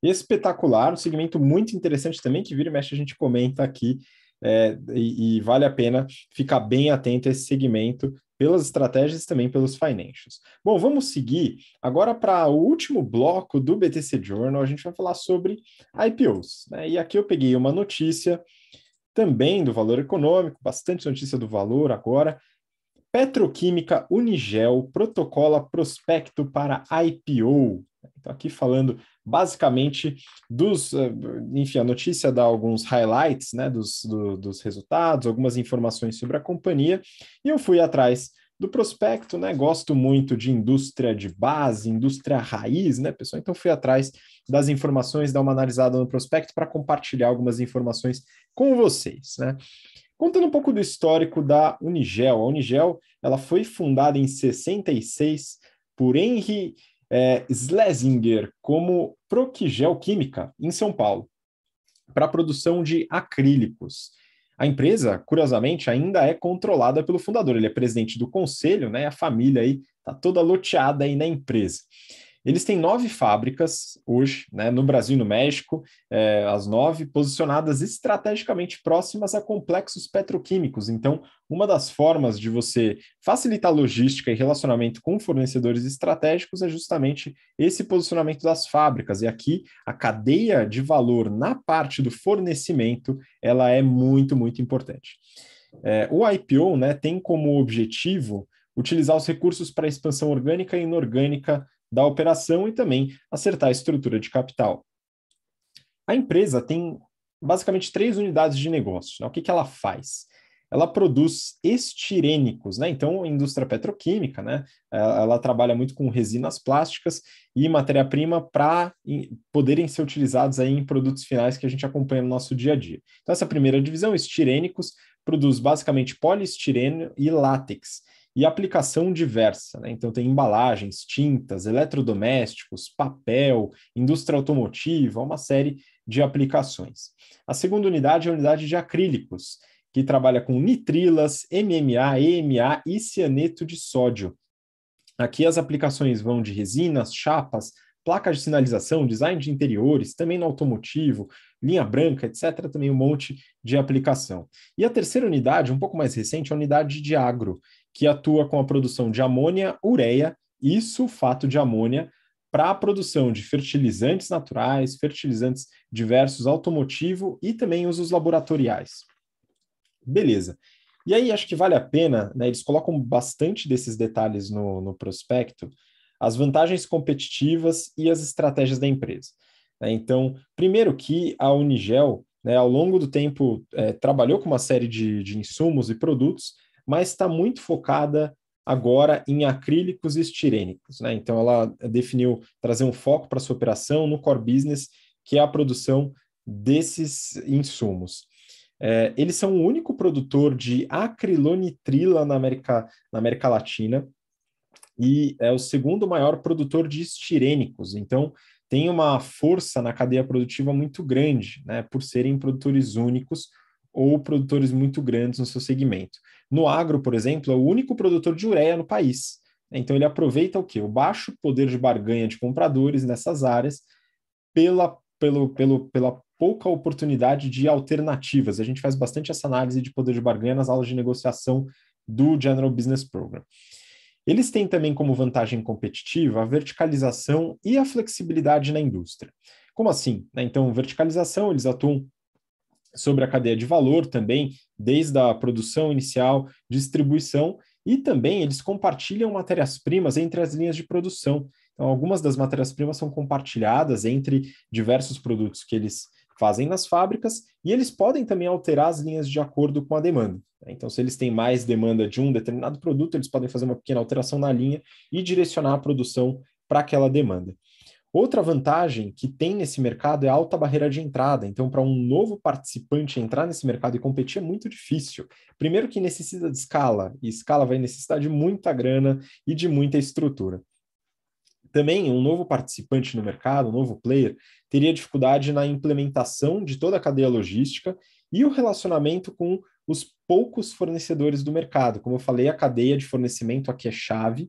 espetacular, um segmento muito interessante também, que vira e mexe a gente comenta aqui, é, e, e, vale a pena ficar bem atento a esse segmento, pelas estratégias e também pelos financials. Bom, vamos seguir agora para o último bloco do BTC Journal. A gente vai falar sobre IPOs. Né? E aqui eu peguei uma notícia também do valor econômico, bastante notícia do valor agora. Petroquímica Unigel protocola prospecto para IPO. Então, aqui falando basicamente dos, eh, enfim, a notícia dá alguns highlights, né, dos, do, dos resultados, algumas informações sobre a companhia, e eu fui atrás do prospecto, né? Gosto muito de indústria de base, indústria raiz, né, pessoal? Então fui atrás das informações, dar uma analisada no prospecto para compartilhar algumas informações com vocês, né? Contando um pouco do histórico da Unigel. A Unigel, ela foi fundada em 66 por Henry é, Schlesinger como Proquigel Química, em São Paulo, para a produção de acrílicos. A empresa, curiosamente, ainda é controlada pelo fundador. Ele é presidente do conselho, né? A família aí está toda loteada aí na empresa. Eles têm nove fábricas hoje, né, no Brasil e no México, é, as nove posicionadas estrategicamente próximas a complexos petroquímicos. Então, uma das formas de você facilitar logística e relacionamento com fornecedores estratégicos é justamente esse posicionamento das fábricas. E aqui, a cadeia de valor na parte do fornecimento, ela é muito, muito importante. É, o IPO né, tem como objetivo utilizar os recursos para expansão orgânica e inorgânica da operação e também acertar a estrutura de capital. A empresa tem basicamente três unidades de negócio. Né? O que, que ela faz? Ela produz estirênicos, né? Então, a indústria petroquímica, né? Ela, é, ela trabalha muito com resinas plásticas e matéria-prima para poderem ser utilizados aí em produtos finais que a gente acompanha no nosso dia a dia. Então, essa primeira divisão, estirênicos, produz basicamente poliestireno e látex e aplicação diversa. Né? Então, tem embalagens, tintas, eletrodomésticos, papel, indústria automotiva, uma série de aplicações. A segunda unidade é a unidade de acrílicos, que trabalha com nitrilas, MMA, EMA e cianeto de sódio. Aqui as aplicações vão de resinas, chapas, placas de sinalização, design de interiores, também no automotivo, linha branca, etc., também um monte de aplicação. E a terceira unidade, um pouco mais recente, é a unidade de agro, que atua com a produção de amônia, ureia e sulfato de amônia para a produção de fertilizantes naturais, fertilizantes diversos automotivo e também usos laboratoriais. Beleza. E aí acho que vale a pena, né, eles colocam bastante desses detalhes no, no prospecto, as vantagens competitivas e as estratégias da empresa. Né. Então, primeiro que a Unigel, né, ao longo do tempo, é, trabalhou com uma série de, de insumos e produtos mas está muito focada agora em acrílicos e estirênicos. Né? Então, ela definiu trazer um foco para sua operação no core business, que é a produção desses insumos. É, eles são o único produtor de acrilonitrila na América, na América Latina e é o segundo maior produtor de estirênicos. Então, tem uma força na cadeia produtiva muito grande, né, por serem produtores únicos, ou produtores muito grandes no seu segmento. No agro, por exemplo, é o único produtor de ureia no país. Então ele aproveita o quê? O baixo poder de barganha de compradores nessas áreas pela, pelo, pelo, pela pouca oportunidade de alternativas. A gente faz bastante essa análise de poder de barganha nas aulas de negociação do General Business Program. Eles têm também como vantagem competitiva a verticalização e a flexibilidade na indústria. Como assim? Né, então, verticalização, eles atuam sobre a cadeia de valor também, desde a produção inicial, distribuição, e também eles compartilham matérias-primas entre as linhas de produção. Então, algumas das matérias-primas são compartilhadas entre diversos produtos que eles fazem nas fábricas e eles podem também alterar as linhas de acordo com a demanda. Então, se eles têm mais demanda de um determinado produto, eles podem fazer uma pequena alteração na linha e direcionar a produção para aquela demanda. Outra vantagem que tem nesse mercado é a alta barreira de entrada. Então, para um novo participante entrar nesse mercado e competir é muito difícil. Primeiro que necessita de escala, e escala vai necessitar de muita grana e de muita estrutura. Também, um novo participante no mercado, um novo player, teria dificuldade na implementação de toda a cadeia logística e o relacionamento com os poucos fornecedores do mercado. Como eu falei, a cadeia de fornecimento aqui é chave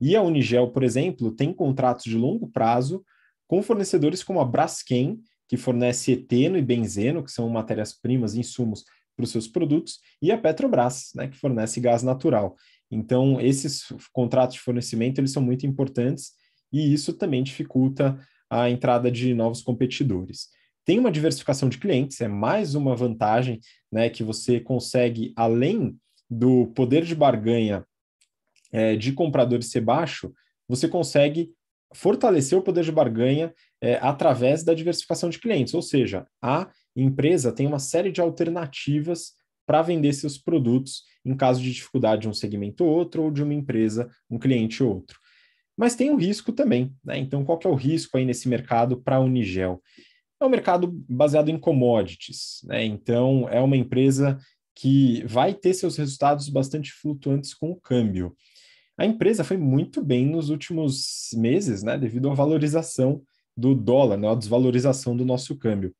e a Unigel, por exemplo, tem contratos de longo prazo com fornecedores como a Braskem, que fornece eteno e benzeno, que são matérias-primas e insumos para os seus produtos, e a Petrobras, né, que fornece gás natural. Então, esses contratos de fornecimento eles são muito importantes e isso também dificulta a entrada de novos competidores. Tem uma diversificação de clientes, é mais uma vantagem né, que você consegue, além do poder de barganha é, de compradores ser baixo, você consegue fortalecer o poder de barganha é, através da diversificação de clientes. Ou seja, a empresa tem uma série de alternativas para vender seus produtos em caso de dificuldade de um segmento ou outro, ou de uma empresa, um cliente ou outro. Mas tem um risco também, né? Então, qual que é o risco aí nesse mercado para a Unigel? É um mercado baseado em commodities, né? Então, é uma empresa que vai ter seus resultados bastante flutuantes com o câmbio. A empresa foi muito bem nos últimos meses, né, devido à valorização do dólar, né, desvalorização do nosso câmbio.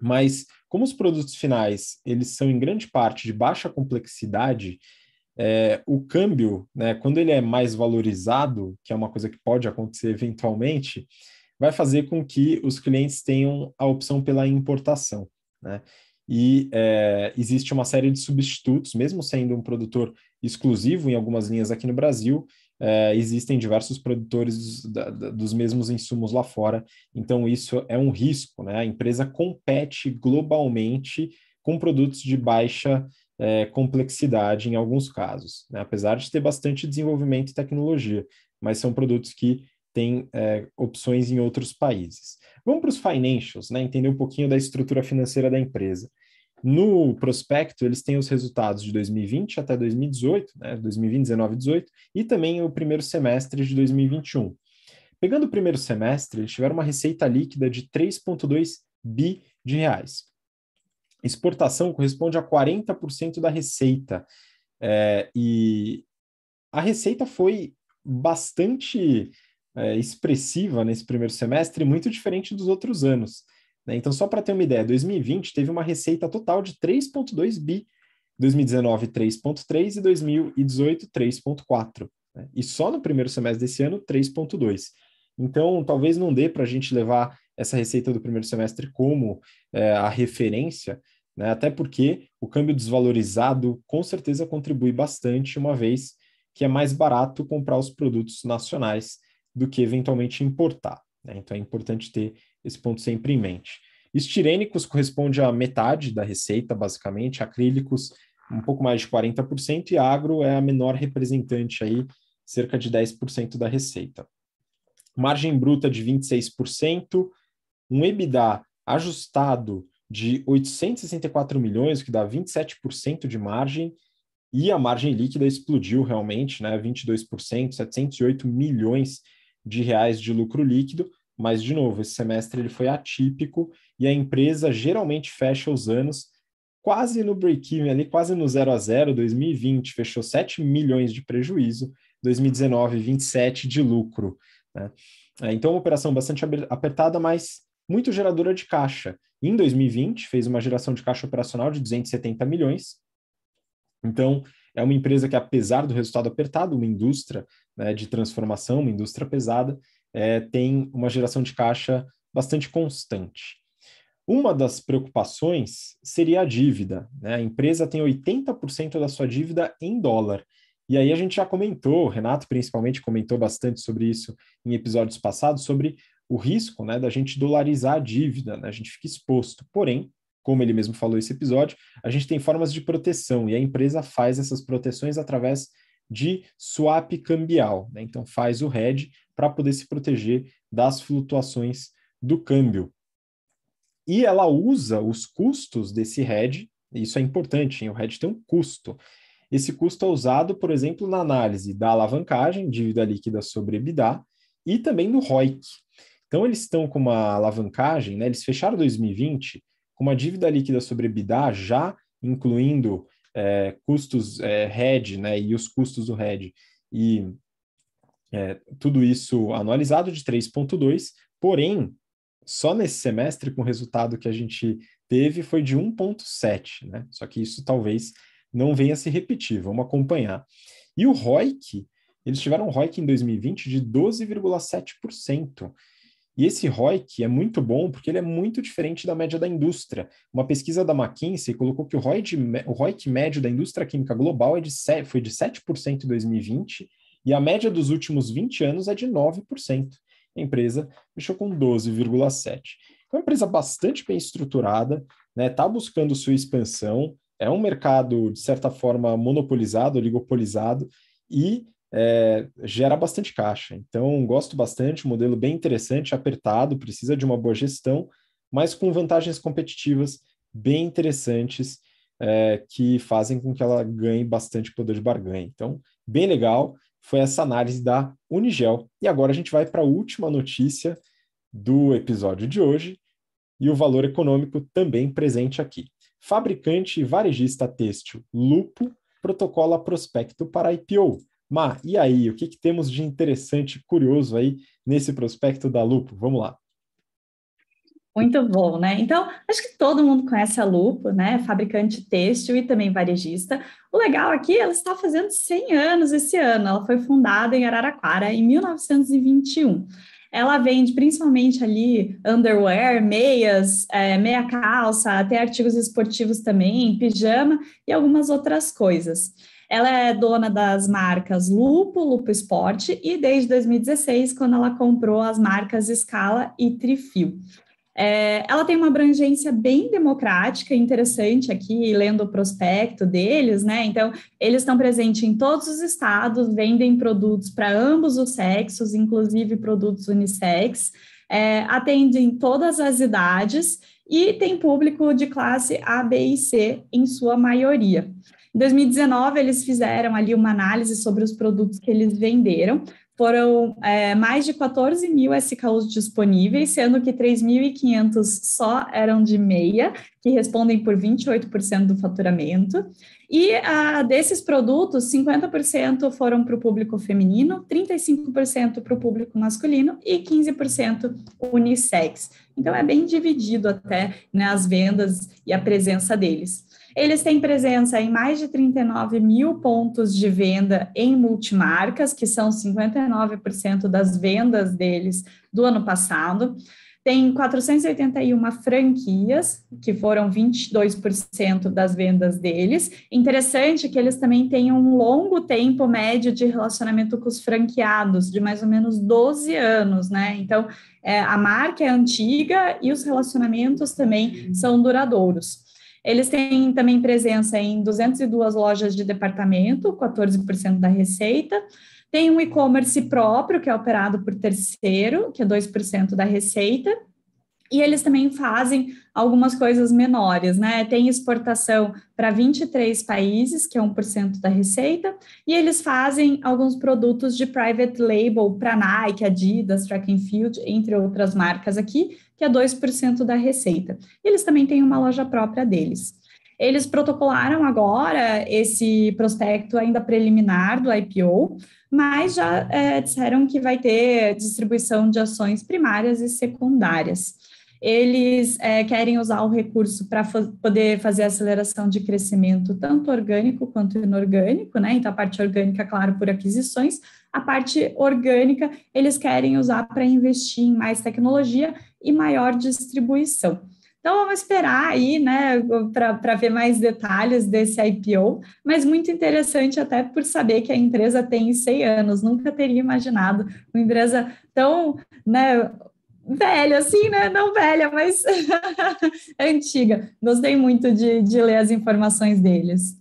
Mas como os produtos finais eles são em grande parte de baixa complexidade, é, o câmbio, né, quando ele é mais valorizado, que é uma coisa que pode acontecer eventualmente, vai fazer com que os clientes tenham a opção pela importação. Né? e é, existe uma série de substitutos, mesmo sendo um produtor exclusivo em algumas linhas aqui no Brasil, é, existem diversos produtores dos, da, dos, mesmos insumos lá fora, então isso é um risco, né? A empresa compete globalmente com produtos de baixa é, complexidade em alguns casos, né? apesar de ter bastante desenvolvimento e tecnologia, mas são produtos que têm é, opções em outros países. Vamos para os financials, né? entender um pouquinho da estrutura financeira da empresa. No prospecto, eles têm os resultados de 2020 até 2018, né, 2020, 19 18, e também o primeiro semestre de 2021. Pegando o primeiro semestre, eles tiveram uma receita líquida de 3,2 bi de reais. Exportação corresponde a 40% da receita. É, e a receita foi bastante é, expressiva nesse primeiro semestre, muito diferente dos outros anos. Né? Então, só para ter uma ideia, 2020 teve uma receita total de 3,2 bi, 2019 3,3 e 2018 3,4. Né? E só no primeiro semestre desse ano 3,2. Então, talvez não dê para a gente levar essa receita do primeiro semestre como é, a referência, né? até porque o câmbio desvalorizado com certeza contribui bastante, uma vez que é mais barato comprar os produtos nacionais do que eventualmente importar. Né? Então, é importante ter esse ponto sempre em mente. Estirênicos corresponde a metade da receita, basicamente, acrílicos um pouco mais de 40% e agro é a menor representante aí, cerca de 10% da receita. Margem bruta de 26%, um EBITDA ajustado de 864 milhões, que dá 27% de margem, e a margem líquida explodiu realmente, né, 22%, 708 milhões de reais de lucro líquido, mas de novo, esse semestre ele foi atípico e a empresa geralmente fecha os anos quase no break-even ali, quase no zero a zero. 2020 fechou 7 milhões de prejuízo, 2019 27 de lucro. Né? É, então, uma operação bastante apertada, mas muito geradora de caixa. Em 2020 fez uma geração de caixa operacional de 270 milhões. Então, é uma empresa que, apesar do resultado apertado, uma indústria né, de transformação, uma indústria pesada, é, tem uma geração de caixa bastante constante. Uma das preocupações seria a dívida. Né? A empresa tem 80% da sua dívida em dólar. E aí a gente já comentou, o Renato principalmente comentou bastante sobre isso em episódios passados, sobre o risco né, da gente dolarizar a dívida, né? a gente fica exposto. Porém, como ele mesmo falou esse episódio, a gente tem formas de proteção e a empresa faz essas proteções através de swap cambial. Né? Então faz o hedge para poder se proteger das flutuações do câmbio. E ela usa os custos desse hedge, isso é importante, hein? o hedge tem um custo. Esse custo é usado, por exemplo, na análise da alavancagem, dívida líquida sobre EBITDA, e também no ROIC. Então, eles estão com uma alavancagem, né? eles fecharam 2020 com uma dívida líquida sobre EBITDA, já incluindo é, custos é, eh, RED né? e os custos do RED e é, tudo isso anualizado de 3,2, porém, só nesse semestre, com o resultado que a gente teve, foi de 1,7, né? Só que isso talvez não venha a se repetir, vamos acompanhar. E o ROIC, eles tiveram um ROIC em 2020 de 12,7%. E esse ROIC é muito bom porque ele é muito diferente da média da indústria. Uma pesquisa da McKinsey colocou que o ROIC, o ROIC médio da indústria química global é de foi de 7% em 2020 e a média dos últimos 20 anos é de 9%. A empresa fechou com 12,7%. Então, é uma empresa bastante bem estruturada, está né? Tá buscando sua expansão, é um mercado, de certa forma, monopolizado, oligopolizado, e é, gera bastante caixa. Então, gosto bastante, um modelo bem interessante, apertado, precisa de uma boa gestão, mas com vantagens competitivas bem interessantes é, que fazem com que ela ganhe bastante poder de barganha. Então, bem legal foi essa análise da Unigel. E agora a gente vai para a última notícia do episódio de hoje e o valor econômico também presente aqui. Fabricante e varejista têxtil Lupo protocola prospecto para IPO. Ma e aí, o que, que temos de interessante, curioso aí nesse prospecto da Lupo? Vamos lá. Muito bom, né? Então, acho que todo mundo conhece a Lupo, né? Fabricante têxtil e também varejista. O legal aqui, ela está fazendo 100 anos esse ano. Ela foi fundada em Araraquara em 1921. Ela vende principalmente ali underwear, meias, é, meia calça, até artigos esportivos também, pijama e algumas outras coisas. Ela é dona das marcas Lupo, Lupo Esporte e desde 2016, quando ela comprou as marcas Scala e Trifil. É, ela tem uma abrangência bem democrática, interessante aqui, lendo o prospecto deles, né? Então, eles estão presentes em todos os estados, vendem produtos para ambos os sexos, inclusive produtos unissex, é, atendem todas as idades e tem público de classe A, B e C em sua maioria. Em 2019, eles fizeram ali uma análise sobre os produtos que eles venderam foram é, mais de 14 mil SKUs disponíveis, sendo que 3.500 só eram de meia, que respondem por 28% do faturamento. E ah, desses produtos, 50% foram para o público feminino, 35% para o público masculino e 15% unissex. Então é bem dividido até né, as vendas e a presença deles. Eles têm presença em mais de 39 mil pontos de venda em multimarcas, que são 59% das vendas deles do ano passado. Tem 481 franquias, que foram 22% das vendas deles. Interessante que eles também têm um longo tempo médio de relacionamento com os franqueados, de mais ou menos 12 anos, né? Então, é, a marca é antiga e os relacionamentos também são duradouros. Eles têm também presença em 202 lojas de departamento, 14% da receita. Tem um e-commerce próprio, que é operado por terceiro, que é 2% da receita. E eles também fazem algumas coisas menores, né? Tem exportação para 23 países, que é 1% da receita, e eles fazem alguns produtos de private label para Nike, Adidas, Track and Field, entre outras marcas aqui, que é 2% da receita. eles também têm uma loja própria deles. Eles protocolaram agora esse prospecto ainda preliminar do IPO, mas já é, disseram que vai ter distribuição de ações primárias e secundárias. Eles é, querem usar o recurso para fa poder fazer aceleração de crescimento, tanto orgânico quanto inorgânico, né? Então, a parte orgânica, claro, por aquisições, a parte orgânica eles querem usar para investir em mais tecnologia e maior distribuição. Então vamos esperar aí, né, para ver mais detalhes desse IPO, mas muito interessante até por saber que a empresa tem 100 anos, nunca teria imaginado uma empresa tão, né, velha, assim, né? Não velha, mas antiga. Gostei muito de, de ler as informações deles.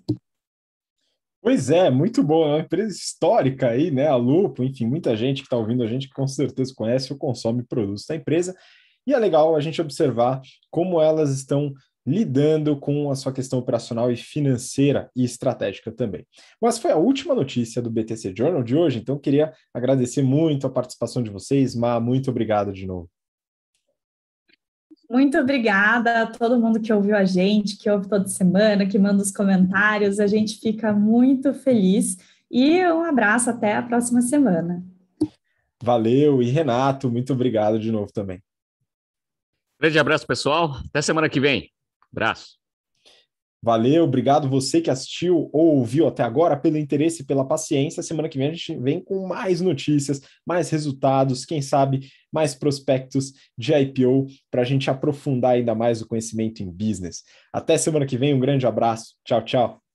Pois é, muito boa, uma né? empresa histórica aí, né? A Lupo, enfim, muita gente que está ouvindo a gente que com certeza conhece ou consome produtos da empresa. E é legal a gente observar como elas estão lidando com a sua questão operacional e financeira e estratégica também. Mas foi a última notícia do BTC Journal de hoje, então queria agradecer muito a participação de vocês. Ma, muito obrigado de novo. Muito obrigada a todo mundo que ouviu a gente, que ouve toda semana, que manda os comentários. A gente fica muito feliz e um abraço até a próxima semana. Valeu e Renato, muito obrigado de novo também. Grande abraço, pessoal. Até semana que vem. Abraço. Valeu, obrigado você que assistiu ou ouviu até agora, pelo interesse e pela paciência. Semana que vem a gente vem com mais notícias, mais resultados, quem sabe mais prospectos de IPO para a gente aprofundar ainda mais o conhecimento em business. Até semana que vem, um grande abraço. Tchau, tchau.